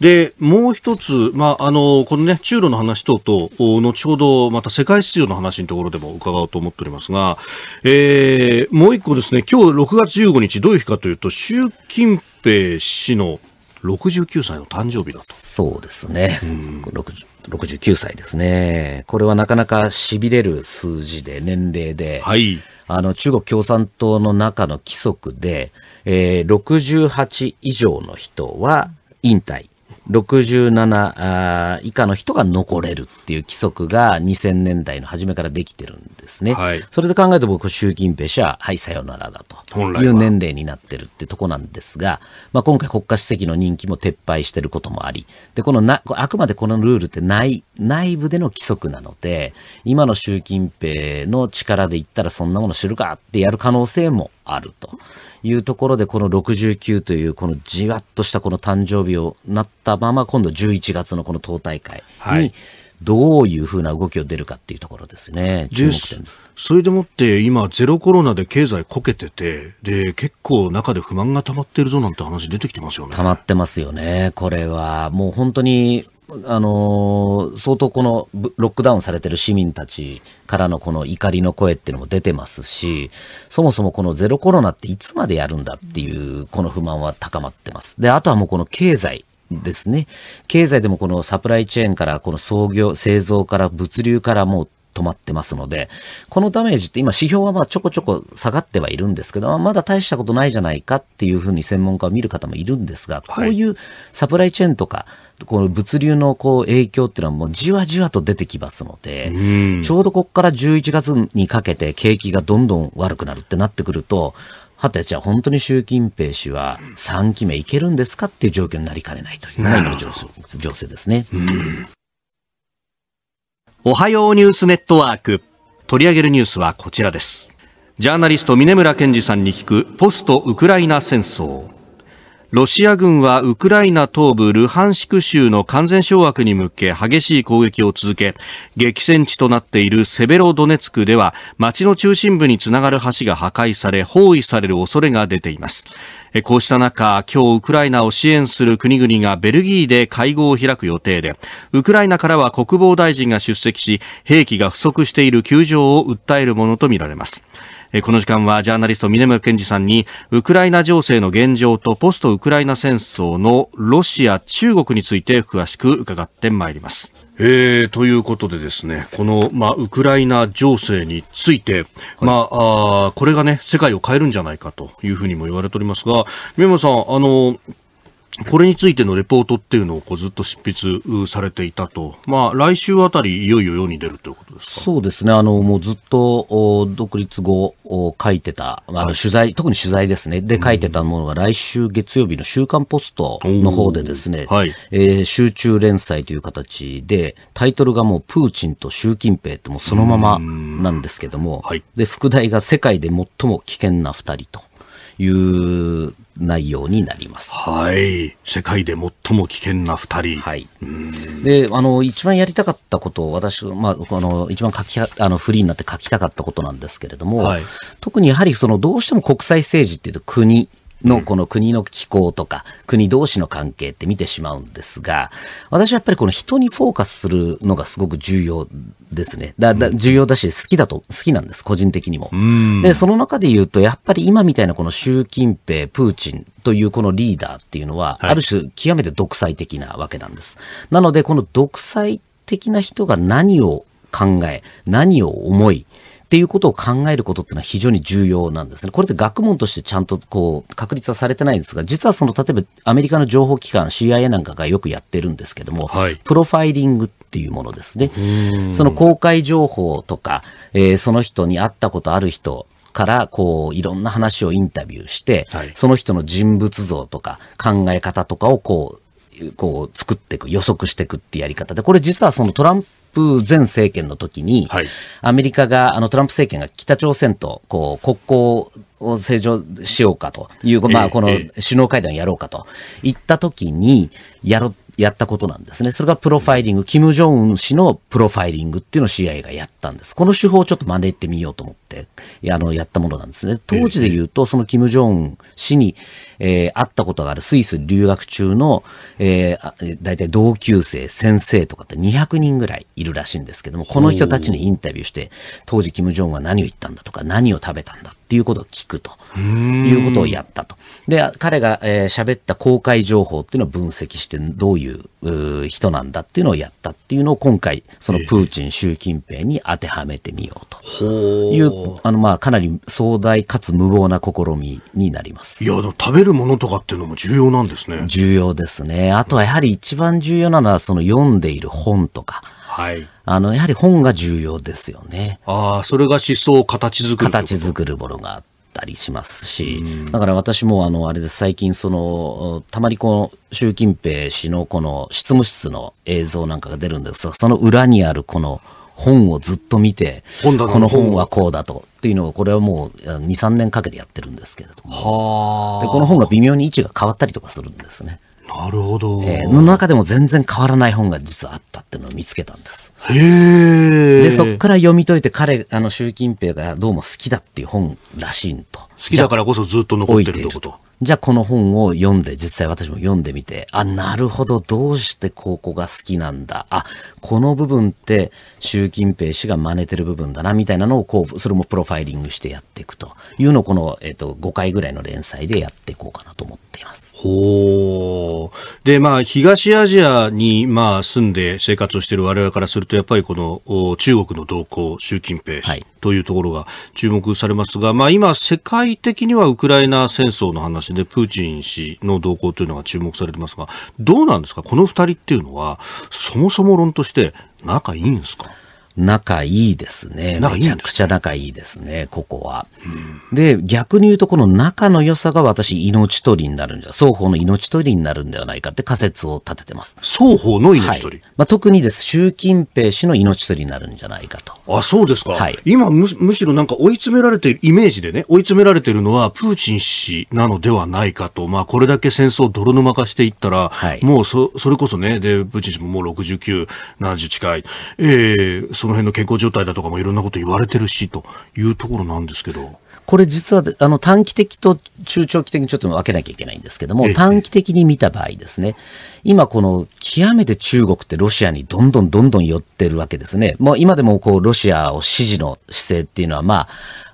で、もう一つ、まあ、あの、このね、中ロの話等と、後ほどまた世界市場の話のところでも伺おうと思っておりますが、えー、もう一個ですね、今日6月15日、どういう日かというと、習近平氏の69歳の誕生日だと。そうですね。69歳ですね。これはなかなか痺れる数字で、年齢で。はい。あの、中国共産党の中の規則で、えー、68以上の人は引退。67以下の人が残れるっていう規則が2000年代の初めからできてるんですね。はい、それで考えると僕、習近平氏は、はい、さよならだという年齢になってるってとこなんですが、まあ、今回国家主席の任期も撤廃してることもあり、で、このな、あくまでこのルールって内、内部での規則なので、今の習近平の力で言ったらそんなもの知るかってやる可能性もあるというところで、この69という、このじわっとしたこの誕生日をなったまま、今度11月のこの党大会に、はい、どういうふうな動きを出るかっていうところですね。ですそれでもって今ゼロコロナで経済こけてて、で、結構中で不満が溜まってるぞなんて話出てきてますよね。溜まってますよね。これはもう本当にあのー、相当このロックダウンされてる市民たちからのこの怒りの声っていうのも出てますし、そもそもこのゼロコロナっていつまでやるんだっていうこの不満は高まってます。で、あとはもうこの経済ですね、経済でもこのサプライチェーンから、この創業、製造から物流からもう止まってますので、このダメージって今指標はまあちょこちょこ下がってはいるんですけど、まだ大したことないじゃないかっていうふうに専門家を見る方もいるんですが、こういうサプライチェーンとか、この物流のこう影響っていうのはもうじわじわと出てきますので、ちょうどここから11月にかけて景気がどんどん悪くなるってなってくると、はて、じゃあ本当に習近平氏は3期目いけるんですかっていう状況になりかねないというの今の情勢ですね。おはようニュースネットワーク。取り上げるニュースはこちらです。ジャーナリスト峰村健二さんに聞くポストウクライナ戦争。ロシア軍はウクライナ東部ルハンシク州の完全掌握に向け激しい攻撃を続け、激戦地となっているセベロドネツクでは街の中心部につながる橋が破壊され包囲される恐れが出ています。こうした中、今日ウクライナを支援する国々がベルギーで会合を開く予定で、ウクライナからは国防大臣が出席し、兵器が不足している窮状を訴えるものとみられます。えこの時間はジャーナリスト峰村健二さんにウクライナ情勢の現状とポストウクライナ戦争のロシア、中国について詳しく伺ってまいります。えー、ということでですね、この、まあ、ウクライナ情勢について、はい、まああ、これがね、世界を変えるんじゃないかというふうにも言われておりますが、宮本さん、あの、これについてのレポートっていうのをこうずっと執筆されていたと、まあ、来週あたり、いよいよ世に出るということですかそうですね、あのもうずっと独立後、書いてた、あの取材、特に取材ですね、で書いてたものが、来週月曜日の週刊ポストの方でですね、はいえー、集中連載という形で、タイトルがもう、プーチンと習近平ってもうそのままなんですけども、はい、で副題が世界で最も危険な2人と。いう内容になります。はい。世界で最も危険な二人。はい。で、あの、一番やりたかったこと私、まあ、あの、一番書き、あの、フリーになって書きたかったことなんですけれども、はい、特にやはりその、どうしても国際政治っていうと国のこの国の気候とか、国同士の関係って見てしまうんですが、私はやっぱりこの人にフォーカスするのがすごく重要ですね。だ、だ、重要だし、好きだと、好きなんです、個人的にも。で、その中で言うと、やっぱり今みたいなこの習近平、プーチンというこのリーダーっていうのは、ある種極めて独裁的なわけなんです。なので、この独裁的な人が何を考え、何を思い、っていうことを考えることっていうのは非常に重要なんですね。これって学問としてちゃんとこう確立はされてないんですが、実はその例えばアメリカの情報機関 CIA なんかがよくやってるんですけども、はい、プロファイリングっていうものですね。その公開情報とか、えー、その人に会ったことある人、から、こう、いろんな話をインタビューして、はい、その人の人物像とか考え方とかを、こう、こう作っていく、予測していくってやり方で、これ実はそのトランプ前政権の時に、はい、アメリカが、あの、トランプ政権が北朝鮮と、こう、国交を正常しようかという、まあ、この首脳会談をやろうかといった時に、やろ、やったことなんですね。それがプロファイリング、キム・ジョンウン氏のプロファイリングっていうのを CIA がやったんです。この手法をちょっと真似てみようと思って、あの、やったものなんですね。当時で言うと、そのキム・ジョンウン氏に、えー、会ったことがあるスイス留学中の、えー、大体同級生、先生とかって200人ぐらいいるらしいんですけども、この人たちにインタビューして、当時キム・ジョンウンは何を言ったんだとか、何を食べたんだていうことを聞くということをやったと。で、彼が喋、えー、った公開情報っていうのを分析して、どういう人なんだっていうのをやったっていうのを今回、そのプーチン、習近平に当てはめてみようという、あの、まあ、かなり壮大かつ無謀な試みになります。いや、でも食べるものとかっていうのも重要なんですね。重要ですね。あとはやはり一番重要なのは、その読んでいる本とか、はい、あのやはり本が重要ですよね。ああそれが思想を形作る形作るものがあったりしますし、だから私もあのあれです最近そのたまにこの習近平氏のこの執務室の映像なんかが出るんですがその裏にあるこの本をずっと見て、この本はこうだと。っていうのを、これはもう2、3年かけてやってるんですけれども。で、この本が微妙に位置が変わったりとかするんですね。なるほど。えー、の中でも全然変わらない本が実はあったっていうのを見つけたんです。へで、そこから読み解いて彼、あの、習近平がどうも好きだっていう本らしいんと。好きだからこそずっと残ってるってこと。じゃあこの本を読んで、実際私も読んでみて、あ、なるほど、どうしてここが好きなんだ。あ、この部分って習近平氏が真似てる部分だな、みたいなのをこう、それもプロファイリングしてやっていくというのをこの、えっ、ー、と、5回ぐらいの連載でやっていこうかなと思っています。おで、まあ、東アジアに、まあ、住んで生活をしている我々からすると、やっぱりこの中国の動向、習近平氏、というところが注目されますが、まあ、今、世界的にはウクライナ戦争の話で、プーチン氏の動向というのが注目されてますが、どうなんですか、この2人っていうのは、そもそも論として仲いいんですか仲いいですね。めちゃくちゃ仲いいですね、ここは。で、逆に言うと、この仲の良さが私、命取りになるんじゃ、双方の命取りになるんではないかって仮説を立ててます。双方の命取り、はい、まあ、特にです、習近平氏の命取りになるんじゃないかと。あ、そうですか。はい、今む、むしろなんか追い詰められている、イメージでね、追い詰められているのは、プーチン氏なのではないかと。まあ、これだけ戦争を泥沼化していったら、はい、もうそ、それこそね、で、プーチン氏ももう69、70近い。えーその辺の健康状態だとかもいろんなこと言われてるしというところなんですけど。これ実はあの短期的と中長期的にちょっと分けなきゃいけないんですけども、短期的に見た場合ですね、今この極めて中国ってロシアにどんどんどんどん寄ってるわけですね。もう今でもこうロシアを支持の姿勢っていうのはまあ、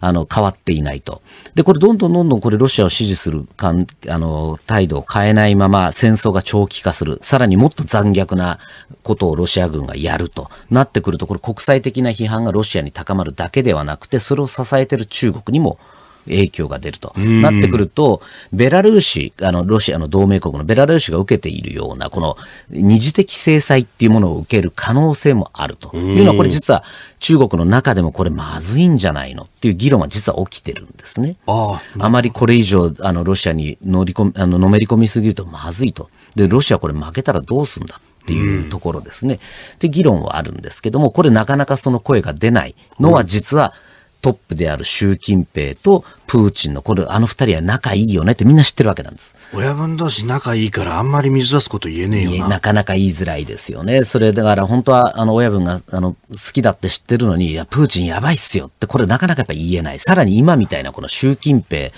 あの変わっていないと。で、これどんどんどんどんこれロシアを支持するかん、あの、態度を変えないまま戦争が長期化する。さらにもっと残虐なことをロシア軍がやるとなってくると、これ国際的な批判がロシアに高まるだけではなくて、それを支えている中国にも影響が出るとなってくると、ベラルーシ、あのロシアの同盟国のベラルーシが受けているような、この二次的制裁っていうものを受ける可能性もあるというのは、これ実は中国の中でもこれまずいんじゃないのっていう議論は実は起きてるんですね。あまりこれ以上あのロシアに乗り込あののめり込みすぎるとまずいと。で、ロシアこれ負けたらどうすんだっていうところですね。で、議論はあるんですけども、これなかなかその声が出ないのは実は、トップである習近平とプーチンの、これ、あの二人は仲いいよねってみんな知ってるわけなんです。親分同士仲いいからあんまり水出すこと言えねえよな。なかなか言いづらいですよね。それだから本当は、あの、親分が、あの、好きだって知ってるのに、いや、プーチンやばいっすよって、これなかなかやっぱ言えない。さらに今みたいなこの習近平、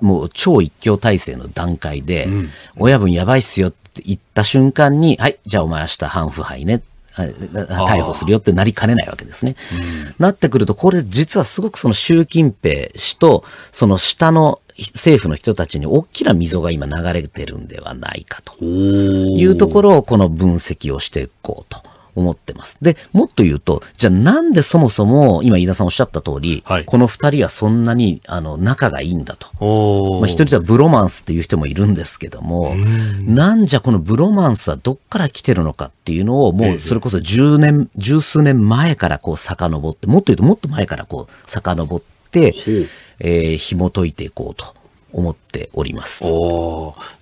もう超一強体制の段階で、親分やばいっすよって、って言った瞬間に、はい、じゃあお前明日反腐敗ね。逮捕するよってなりかねないわけですね。うん、なってくると、これ実はすごくその習近平氏と、その下の政府の人たちに大きな溝が今流れてるんではないかというところをこの分析をしていこうと。思ってます。で、もっと言うと、じゃあなんでそもそも、今飯田さんおっしゃった通り、はい、この二人はそんなにあの仲がいいんだと。まあ、一人はブロマンスっていう人もいるんですけども、なんじゃこのブロマンスはどっから来てるのかっていうのを、もうそれこそ10年、十数年前からこう遡って、もっと言うともっと前からこう遡って、えー、紐解いていこうと。思っております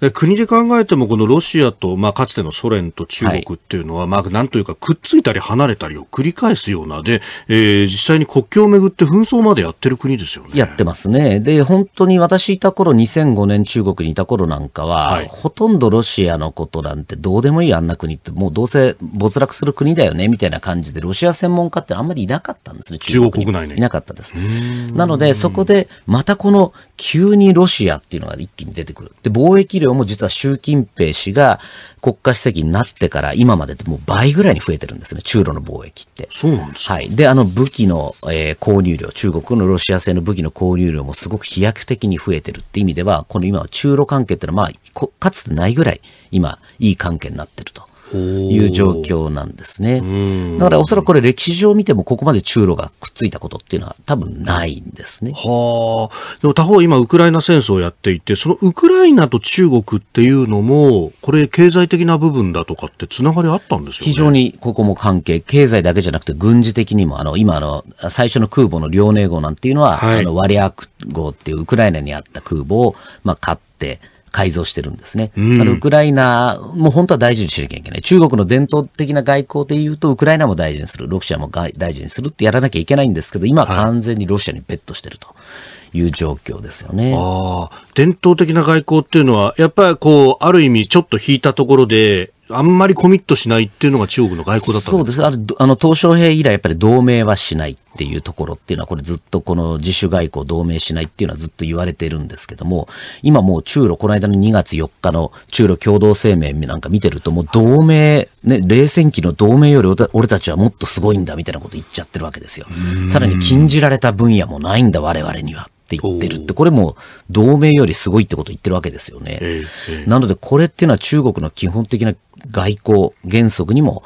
で国で考えても、このロシアと、まあ、かつてのソ連と中国っていうのは、はい、まあ、なんというか、くっついたり離れたりを繰り返すような、で、えー、実際に国境をめぐって紛争までやってる国ですよね。やってますね。で、本当に私いた頃、2005年中国にいた頃なんかは、はい、ほとんどロシアのことなんてどうでもいいあんな国って、もうどうせ没落する国だよね、みたいな感じで、ロシア専門家ってあんまりいなかったんですね、中国国内に。いなかったです。なので、そこで、またこの、急にロシアシアっていうのが一気に出てくる。で、貿易量も実は習近平氏が国家主席になってから今まででもう倍ぐらいに増えてるんですね、中ロの貿易って。そうなんですはい。で、あの武器の、えー、購入量、中国のロシア製の武器の購入量もすごく飛躍的に増えてるって意味では、この今は中ロ関係っていうのはまあ、かつてないぐらい今、いい関係になってると。いう状況なんですね。だからおそらくこれ歴史上見てもここまで中ロがくっついたことっていうのは多分ないんですね。はあ。でも他方今ウクライナ戦争をやっていて、そのウクライナと中国っていうのも、これ経済的な部分だとかってつながりあったんですよね。非常にここも関係、経済だけじゃなくて軍事的にも、あの、今あの、最初の空母の遼寧号なんていうのは、はい、あの、ワリアク号っていうウクライナにあった空母を、まあ、買って、改造してるんですね。うん、ウクライナも本当は大事にしなきゃいけない。中国の伝統的な外交で言うと、ウクライナも大事にする、ロシアも大事にするってやらなきゃいけないんですけど、今は完全にロシアにベットしてると。いう状況ですよね、は伝統的な外交っていうのは、やっぱりこう、ある意味、ちょっと引いたところで、あんまりコミットしないっていうのが中国の外交だったそうです。あの、あの、鄧小平以来やっぱり同盟はしないっていうところっていうのは、これずっとこの自主外交同盟しないっていうのはずっと言われてるんですけども、今もう中ロ、この間の2月4日の中ロ共同声明なんか見てると、もう同盟、ね、冷戦期の同盟より俺たちはもっとすごいんだみたいなこと言っちゃってるわけですよ。さらに禁じられた分野もないんだ我々には。って言ってるって、これも同盟よりすごいってこと言ってるわけですよね。えー、なのでこれっていうのは中国の基本的な外交原則にも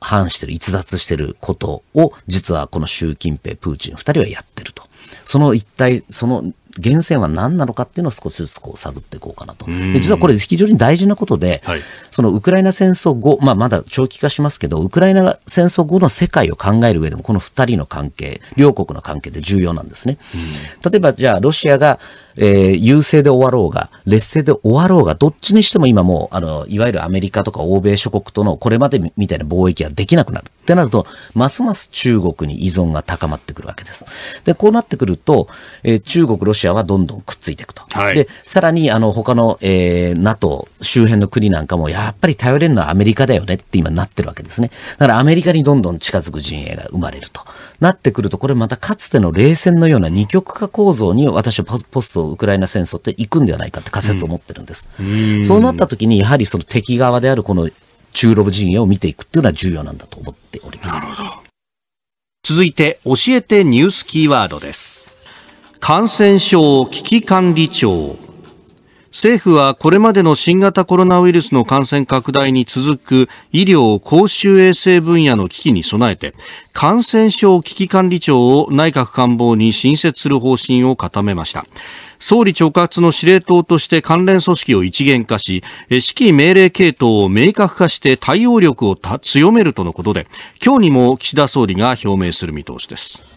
反してる、逸脱してることを、実はこの習近平、プーチン二人はやってると。その一体、その源泉は何なのかっていうのを少しずつこう探っていこうかなと。で実はこれ非常に大事なことで、はい、そのウクライナ戦争後、まあ、まだ長期化しますけど、ウクライナ戦争後の世界を考える上でも、この2人の関係、両国の関係で重要なんですね。例えばじゃあロシアがえー、優勢で終わろうが、劣勢で終わろうが、どっちにしても今もう、あの、いわゆるアメリカとか欧米諸国とのこれまでみたいな貿易はできなくなる。ってなると、ますます中国に依存が高まってくるわけです。で、こうなってくると、えー、中国、ロシアはどんどんくっついていくと。はい、で、さらに、あの、他の、えー、NATO 周辺の国なんかも、やっぱり頼れるのはアメリカだよねって今なってるわけですね。だからアメリカにどんどん近づく陣営が生まれると。なってくると、これまたかつての冷戦のような二極化構造に私はポストウクライナ戦争って行くんではないかって仮説を持ってるんです。うん、そうなった時に、やはりその敵側であるこの中ロブ陣営を見ていくっていうのは重要なんだと思っております。なるほど。続いて、教えてニュースキーワードです。感染症危機管理庁政府はこれまでの新型コロナウイルスの感染拡大に続く医療公衆衛生分野の危機に備えて感染症危機管理庁を内閣官房に新設する方針を固めました総理直轄の司令塔として関連組織を一元化し指揮命令系統を明確化して対応力を強めるとのことで今日にも岸田総理が表明する見通しです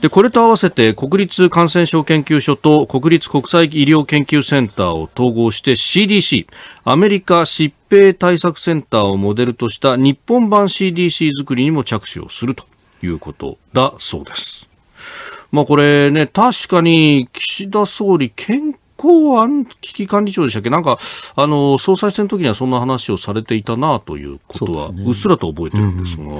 でこれと合わせて国立感染症研究所と国立国際医療研究センターを統合して CDC アメリカ疾病対策センターをモデルとした日本版 CDC 作りにも着手をするということだそうです。まあこれね、確かに岸田総理健康安危機管理庁でしたっけなんか、あの、総裁選の時にはそんな話をされていたなということは、ううっすらと覚えてるんですが。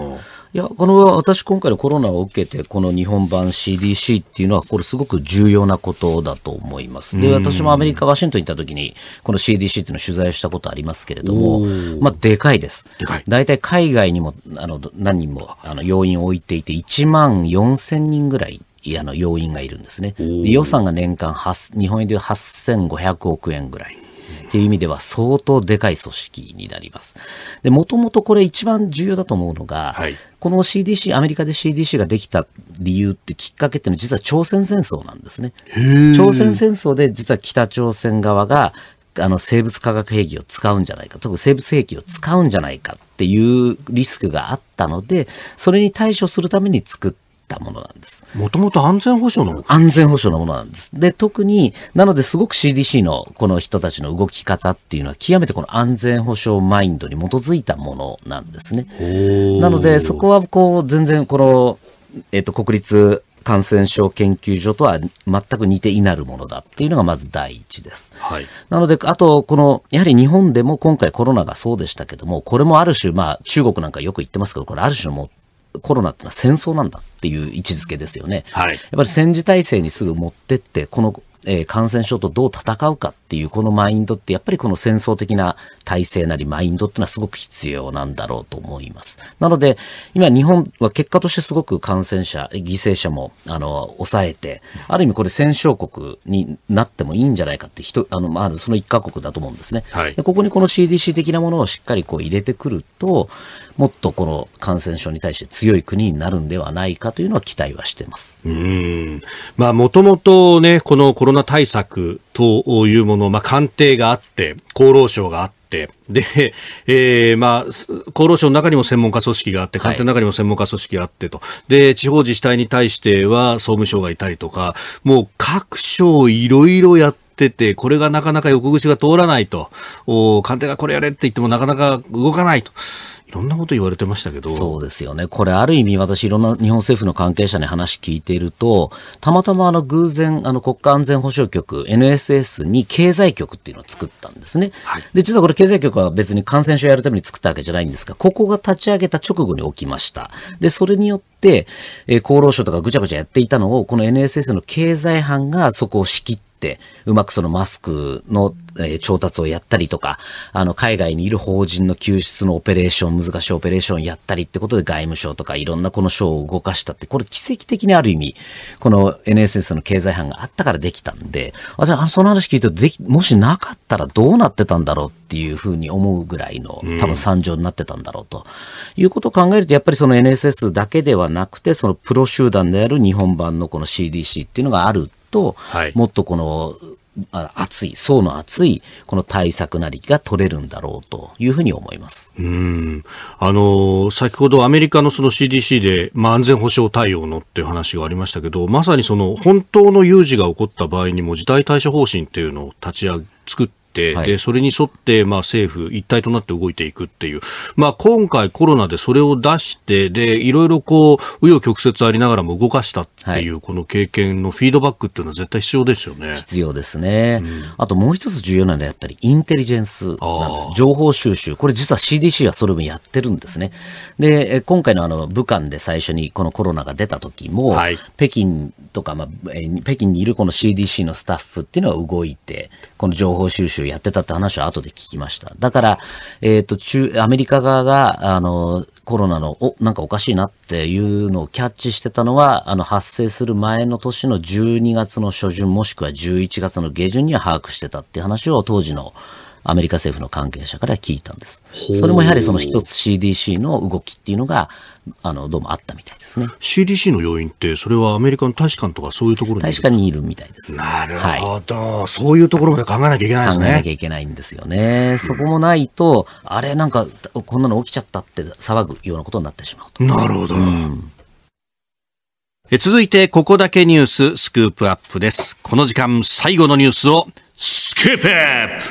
いや、この私今回のコロナを受けて、この日本版 CDC っていうのは、これすごく重要なことだと思います。で、私もアメリカ、ワシントンに行った時に、この CDC っていうのを取材したことありますけれども、まあ、でかいです。でかい。大体海外にも、あの、何人も、あの、要員を置いていて、1万4000人ぐらい。あの要員がいるんですね。予算が年間日本円で8500億円ぐらい。っていう意味では相当でかい組織になります。で、もともとこれ一番重要だと思うのが、はい、この CDC、アメリカで CDC ができた理由ってきっかけっていうのは実は朝鮮戦争なんですね。朝鮮戦争で実は北朝鮮側があの生物化学兵器を使うんじゃないか、特に生物兵器を使うんじゃないかっていうリスクがあったので、それに対処するために作ったったものなんです。もともと安全保障の安全保障のものなんです。で、特に、なのですごく CDC のこの人たちの動き方っていうのは、極めてこの安全保障マインドに基づいたものなんですね。なので、そこはこう、全然この、えっ、と、国立感染症研究所とは全く似ていなるものだっていうのがまず第一です。はい、なので、あと、この、やはり日本でも今回コロナがそうでしたけども、これもある種、まあ中国なんかよく言ってますけど、これある種のもコロナってのは戦争なんだっていう位置づけですよね。はい、やっぱり戦時体制にすぐ持ってって、このえ感染症とどう戦うかっていうこのマインドってやっぱりこの戦争的な体制なりマインドってのはすごく必要なんだろうと思います。なので今日本は結果としてすごく感染者、犠牲者もあの抑えて、ある意味これ戦勝国になってもいいんじゃないかって人、あの、まあるその一カ国だと思うんですね。はい、でここにこの CDC 的なものをしっかりこう入れてくると、もっとこの感染症に対して強い国になるんではないかというのは期待はしてます。うん。まあ、もともとね、このコロナ対策というもの、まあ、官邸があって、厚労省があって、で、えー、まあ、厚労省の中にも専門家組織があって、官邸の中にも専門家組織があってと、はい、で、地方自治体に対しては総務省がいたりとか、もう各省いろいろやってってて、これがなかなか横口が通らないと、お官邸がこれやれって言ってもなかなか動かないと。いろんなこと言われてましたけど。そうですよね。これ、ある意味、私、いろんな日本政府の関係者に話聞いていると、たまたま、あの、偶然、あの、国家安全保障局、NSS に経済局っていうのを作ったんですね。はい、で、実はこれ、経済局は別に感染症やるために作ったわけじゃないんですが、ここが立ち上げた直後に起きました。で、それによって、えー、厚労省とかぐちゃぐちゃやっていたのを、この NSS の経済班がそこを仕切っ、うまくそのマスクの、えー、調達をやったりとか、あの、海外にいる法人の救出のオペレーション、難しいオペレーションやったりってことで外務省とかいろんなこの省を動かしたって、これ奇跡的にある意味、この NSS の経済班があったからできたんで、私はその話聞いてでき、もしなかったらどうなってたんだろうっていうふうに思うぐらいの、多分惨状になってたんだろうと、うん、いうことを考えると、やっぱりその NSS だけではなくて、そのプロ集団である日本版のこの CDC っていうのがあると、はい、もっとこの厚い、層の厚い、この対策なりが取れるんだろうというふうに思いますうんあの先ほどアメリカのその CDC で、まあ、安全保障対応のっていう話がありましたけど、まさにその本当の有事が起こった場合にも、事態対処方針っていうのを立ち上げ、作って、でそれに沿って、まあ、政府一体となって動いていくっていう、まあ、今回コロナでそれを出してでいろいろこう紆余曲折ありながらも動かしたっていう、この経験のフィードバックっていうのは絶対必要ですよね。必要ですね。うん、あともう一つ重要なのはやっぱりインテリジェンスなんです。情報収集。これ実は CDC はそれもやってるんですね。で、今回のあの武漢で最初にこのコロナが出た時も、はい、北京とか、まあ、北京にいるこの CDC のスタッフっていうのは動いて、この情報収集やってたって話は後で聞きました。だから、えっ、ー、と、中、アメリカ側が、あの、コロナの、お、なんかおかしいなっていうのをキャッチしてたのは、あの、発生する前の年の12月の初旬もしくは11月の下旬には把握してたっていう話を当時のアメリカ政府の関係者から聞いたんです。それもやはりその一つ CDC の動きっていうのが、あの、どうもあったみたいですね。CDC の要因って、それはアメリカの大使館とかそういうところに大使館にいるみたいです。なるほど、はい、そういうところまで考えなきゃいけないですね。考えなきゃいけないんですよね。そこもないと、あれなんか、こんなの起きちゃったって騒ぐようなことになってしまうと。なるほど。うん続いて、ここだけニューススクープアップです。この時間、最後のニュースを、スクープアップ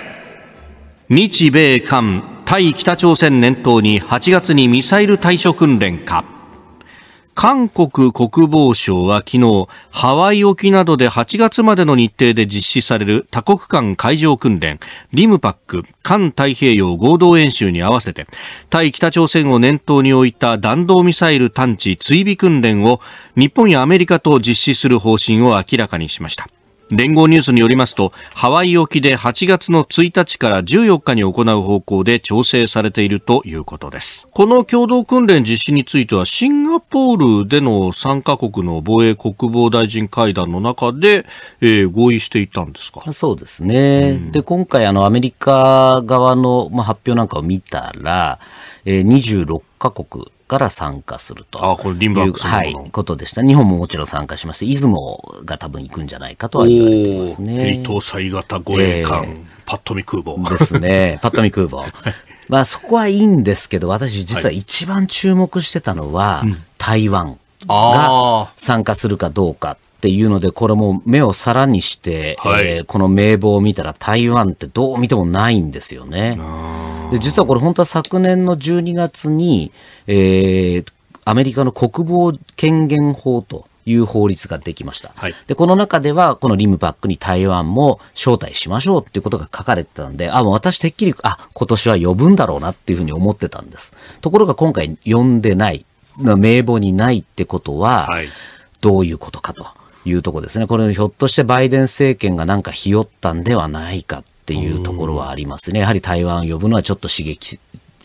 日米韓、対北朝鮮念頭に8月にミサイル対処訓練か。韓国国防省は昨日、ハワイ沖などで8月までの日程で実施される多国間海上訓練、リムパック、環太平洋合同演習に合わせて、対北朝鮮を念頭に置いた弾道ミサイル探知追尾訓練を日本やアメリカと実施する方針を明らかにしました。連合ニュースによりますとハワイ沖で8月の1日から14日に行う方向で調整されているということですこの共同訓練実施についてはシンガポールでの3カ国の防衛国防大臣会談の中で、えー、合意していたんですかそうですね、うん、で今回あのアメリカ側の、まあ、発表なんかを見たら、えー、26カ国から参加するとあこれリンバい、ことでした。日本ももちろん参加しまして、出雲が多分行くんじゃないかとは言われていますね。ヘい。搭型護衛艦、パッと見空母。ですね。<laughs> パッと見空母。まあそこはいいんですけど、私実は一番注目してたのは、はい、台湾が参加するかどうか。っていうので、これも目を皿にして、はい、えー、この名簿を見たら台湾ってどう見てもないんですよね。で実はこれ本当は昨年の12月に、えー、アメリカの国防権限法という法律ができました。はい、で、この中では、このリムパックに台湾も招待しましょうっていうことが書かれてたんで、あ、もう私てっきり、あ、今年は呼ぶんだろうなっていうふうに思ってたんです。ところが今回呼んでない、名簿にないってことは、どういうことかというとこですね。これひょっとしてバイデン政権がなんかひよったんではないかっていうところはありますね。やはり台湾を呼ぶのはちょっと刺激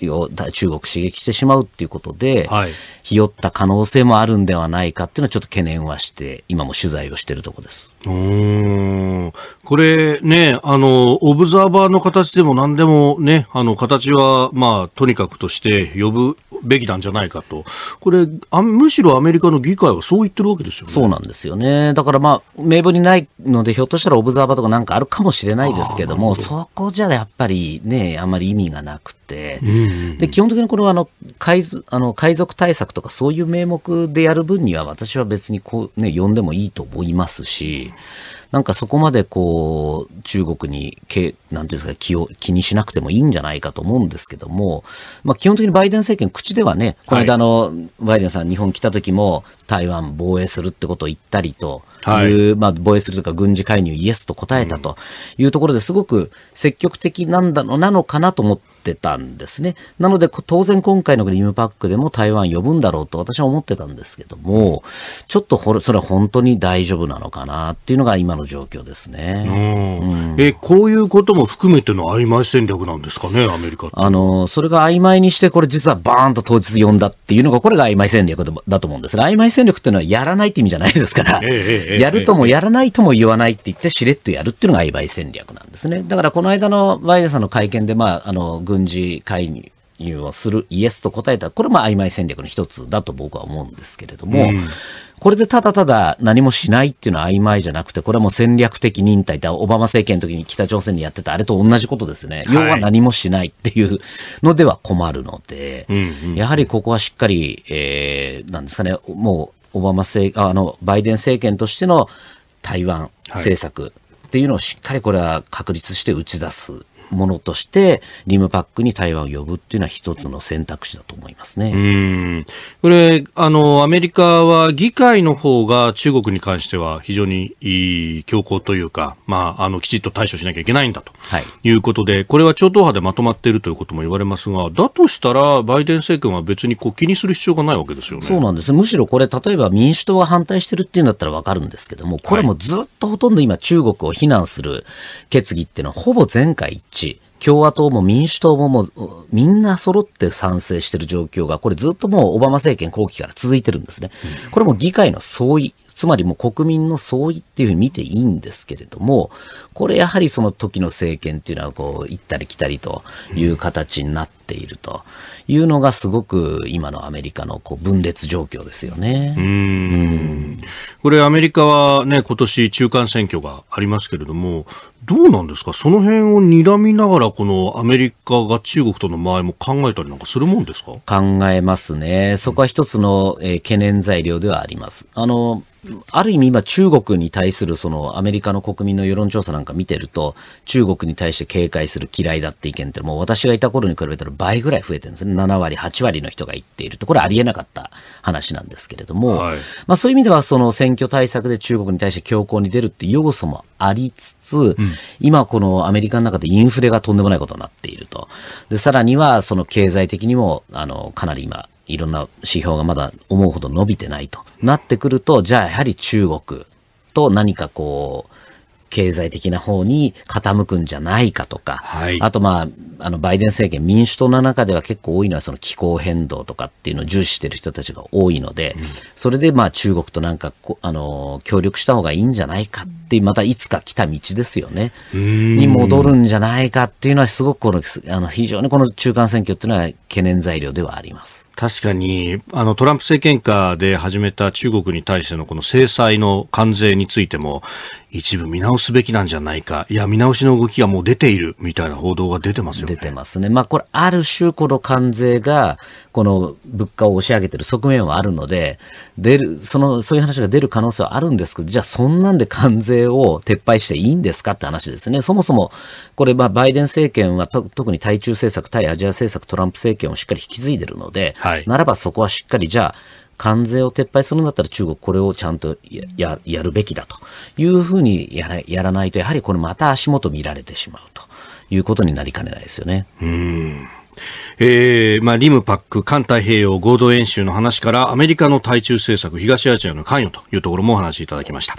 を中国刺激してしまうっていうことで、はい、ひよった可能性もあるんではないかっていうのはちょっと懸念はして、今も取材をしてるところです。うんこれね、あの、オブザーバーの形でも何でもね、あの、形は、まあ、とにかくとして呼ぶべきなんじゃないかと、これあ、むしろアメリカの議会はそう言ってるわけですよね。そうなんですよね。だからまあ、名簿にないので、ひょっとしたらオブザーバーとかなんかあるかもしれないですけども、どそこじゃやっぱりね、あまり意味がなくて、で基本的にこれはあの海あの海賊対策とかそういう名目でやる分には、私は別にこう、ね、呼んでもいいと思いますし、なんかそこまでこう、中国にけなんていうんですか、気を、気にしなくてもいいんじゃないかと思うんですけども、まあ基本的にバイデン政権、口ではね、この間の、バイデンさん日本来た時も、台湾防衛するってことを言ったりという、まあ防衛するとか軍事介入イエスと答えたというところですごく積極的なんだの、なのかなと思ってたんですね。なので、当然今回のグリムパックでも台湾呼ぶんだろうと私は思ってたんですけども、ちょっとほそれは本当に大丈夫なのかなっていうのが今の状況ですね。うん、え、こういうこともも含めての曖昧戦略なんですかね、アメリカあの、それが曖昧にして、これ実はバーンと当日読んだっていうのが、これが曖昧戦略だと思うんです。曖昧戦略っていうのはやらないって意味じゃないですから、やるともやらないとも言わないって言って、しれっとやるっていうのが曖昧戦略なんですね。だからこの間のバイデンさんの会見で、まあ、あの、軍事介入、入をする、イエスと答えた、これも曖昧戦略の一つだと僕は思うんですけれども、うん、これでただただ何もしないっていうのは曖昧じゃなくて、これはもう戦略的忍耐って、オバマ政権の時に北朝鮮にやってたあれと同じことですね。要は何もしないっていうのでは困るので、やはりここはしっかり、えー、なんですかね、もう、オバマ政、あの、バイデン政権としての台湾政策、はいっていうのをしっかりこれは確立して打ち出す。ものとして、リムパックに台湾を呼ぶっていうのは一つの選択肢だと思いますね。うん。これ、あの、アメリカは議会の方が中国に関しては非常にいい強硬というか、まあ、あの、きちっと対処しなきゃいけないんだと、はい、いうことで、これは超党派でまとまっているということも言われますが、だとしたら、バイデン政権は別にこう気にする必要がないわけですよね。そうなんです。むしろこれ、例えば民主党が反対してるっていうんだったらわかるんですけども、これもずっとほとんど今中国を非難する決議っていうのはほぼ前回一致ち、共和党も民主党ももみんな揃って賛成している状況が、これずっともうオバマ政権後期から続いてるんですね。これも議会の相違、つまりもう国民の相違っていうふうに見ていいんですけれども、これやはりその時の政権っていうのはこう行ったり来たりという形になっているというのがすごく今のアメリカのこう分裂状況ですよね。うんうんこれアメリカはね、今年中間選挙がありますけれども、どうなんですかその辺を睨みながら、このアメリカが中国との間合いも考えたりなんかするもんですか考えますね。そこは一つの、えー、懸念材料ではあります。あの、ある意味今中国に対するそのアメリカの国民の世論調査なんか見てると、中国に対して警戒する嫌いだって意見ってもう私がいた頃に比べたら倍ぐらい増えてるんですね。7割、8割の人が言っていると。これありえなかった話なんですけれども、はい、まあそういう意味ではその選挙対策で中国に対して強硬に出るっていう要素もありつつ、うん、今このアメリカの中でインフレがとんでもないことになっていると。で、さらにはその経済的にも、あの、かなり今、いろんな指標がまだ思うほど伸びてないとなってくると、じゃあやはり中国と何かこう、経済的な方に傾くんじゃないかとか、はい、あとまあ、あの、バイデン政権民主党の中では結構多いのはその気候変動とかっていうのを重視してる人たちが多いので、うん、それでまあ中国となんかあの、協力した方がいいんじゃないかっていう、またいつか来た道ですよね。に戻るんじゃないかっていうのはすごくこの、あの、非常にこの中間選挙っていうのは懸念材料ではあります。確かにあのトランプ政権下で始めた中国に対してのこの制裁の関税についても一部見直すべきなんじゃないかいや見直しの動きがもう出ているみたいな報道が出てますよね。出てますね。まあこれある種この関税がこの物価を押し上げてる側面はあるので出るそのそういう話が出る可能性はあるんですけどじゃあそんなんで関税を撤廃していいんですかって話ですね。そもそもこれまあバイデン政権は特に対中政策対アジア政策トランプ政権をしっかり引き継いでるので、ははい、ならばそこはしっかりじゃあ関税を撤廃するんだったら中国これをちゃんとやるべきだというふうにやらないとやはりこれまた足元見られてしまうということになりかねないですよね。うんえーまあ、リムパック、環太平洋合同演習の話からアメリカの対中政策、東アジアの関与というところもお話しいただきました。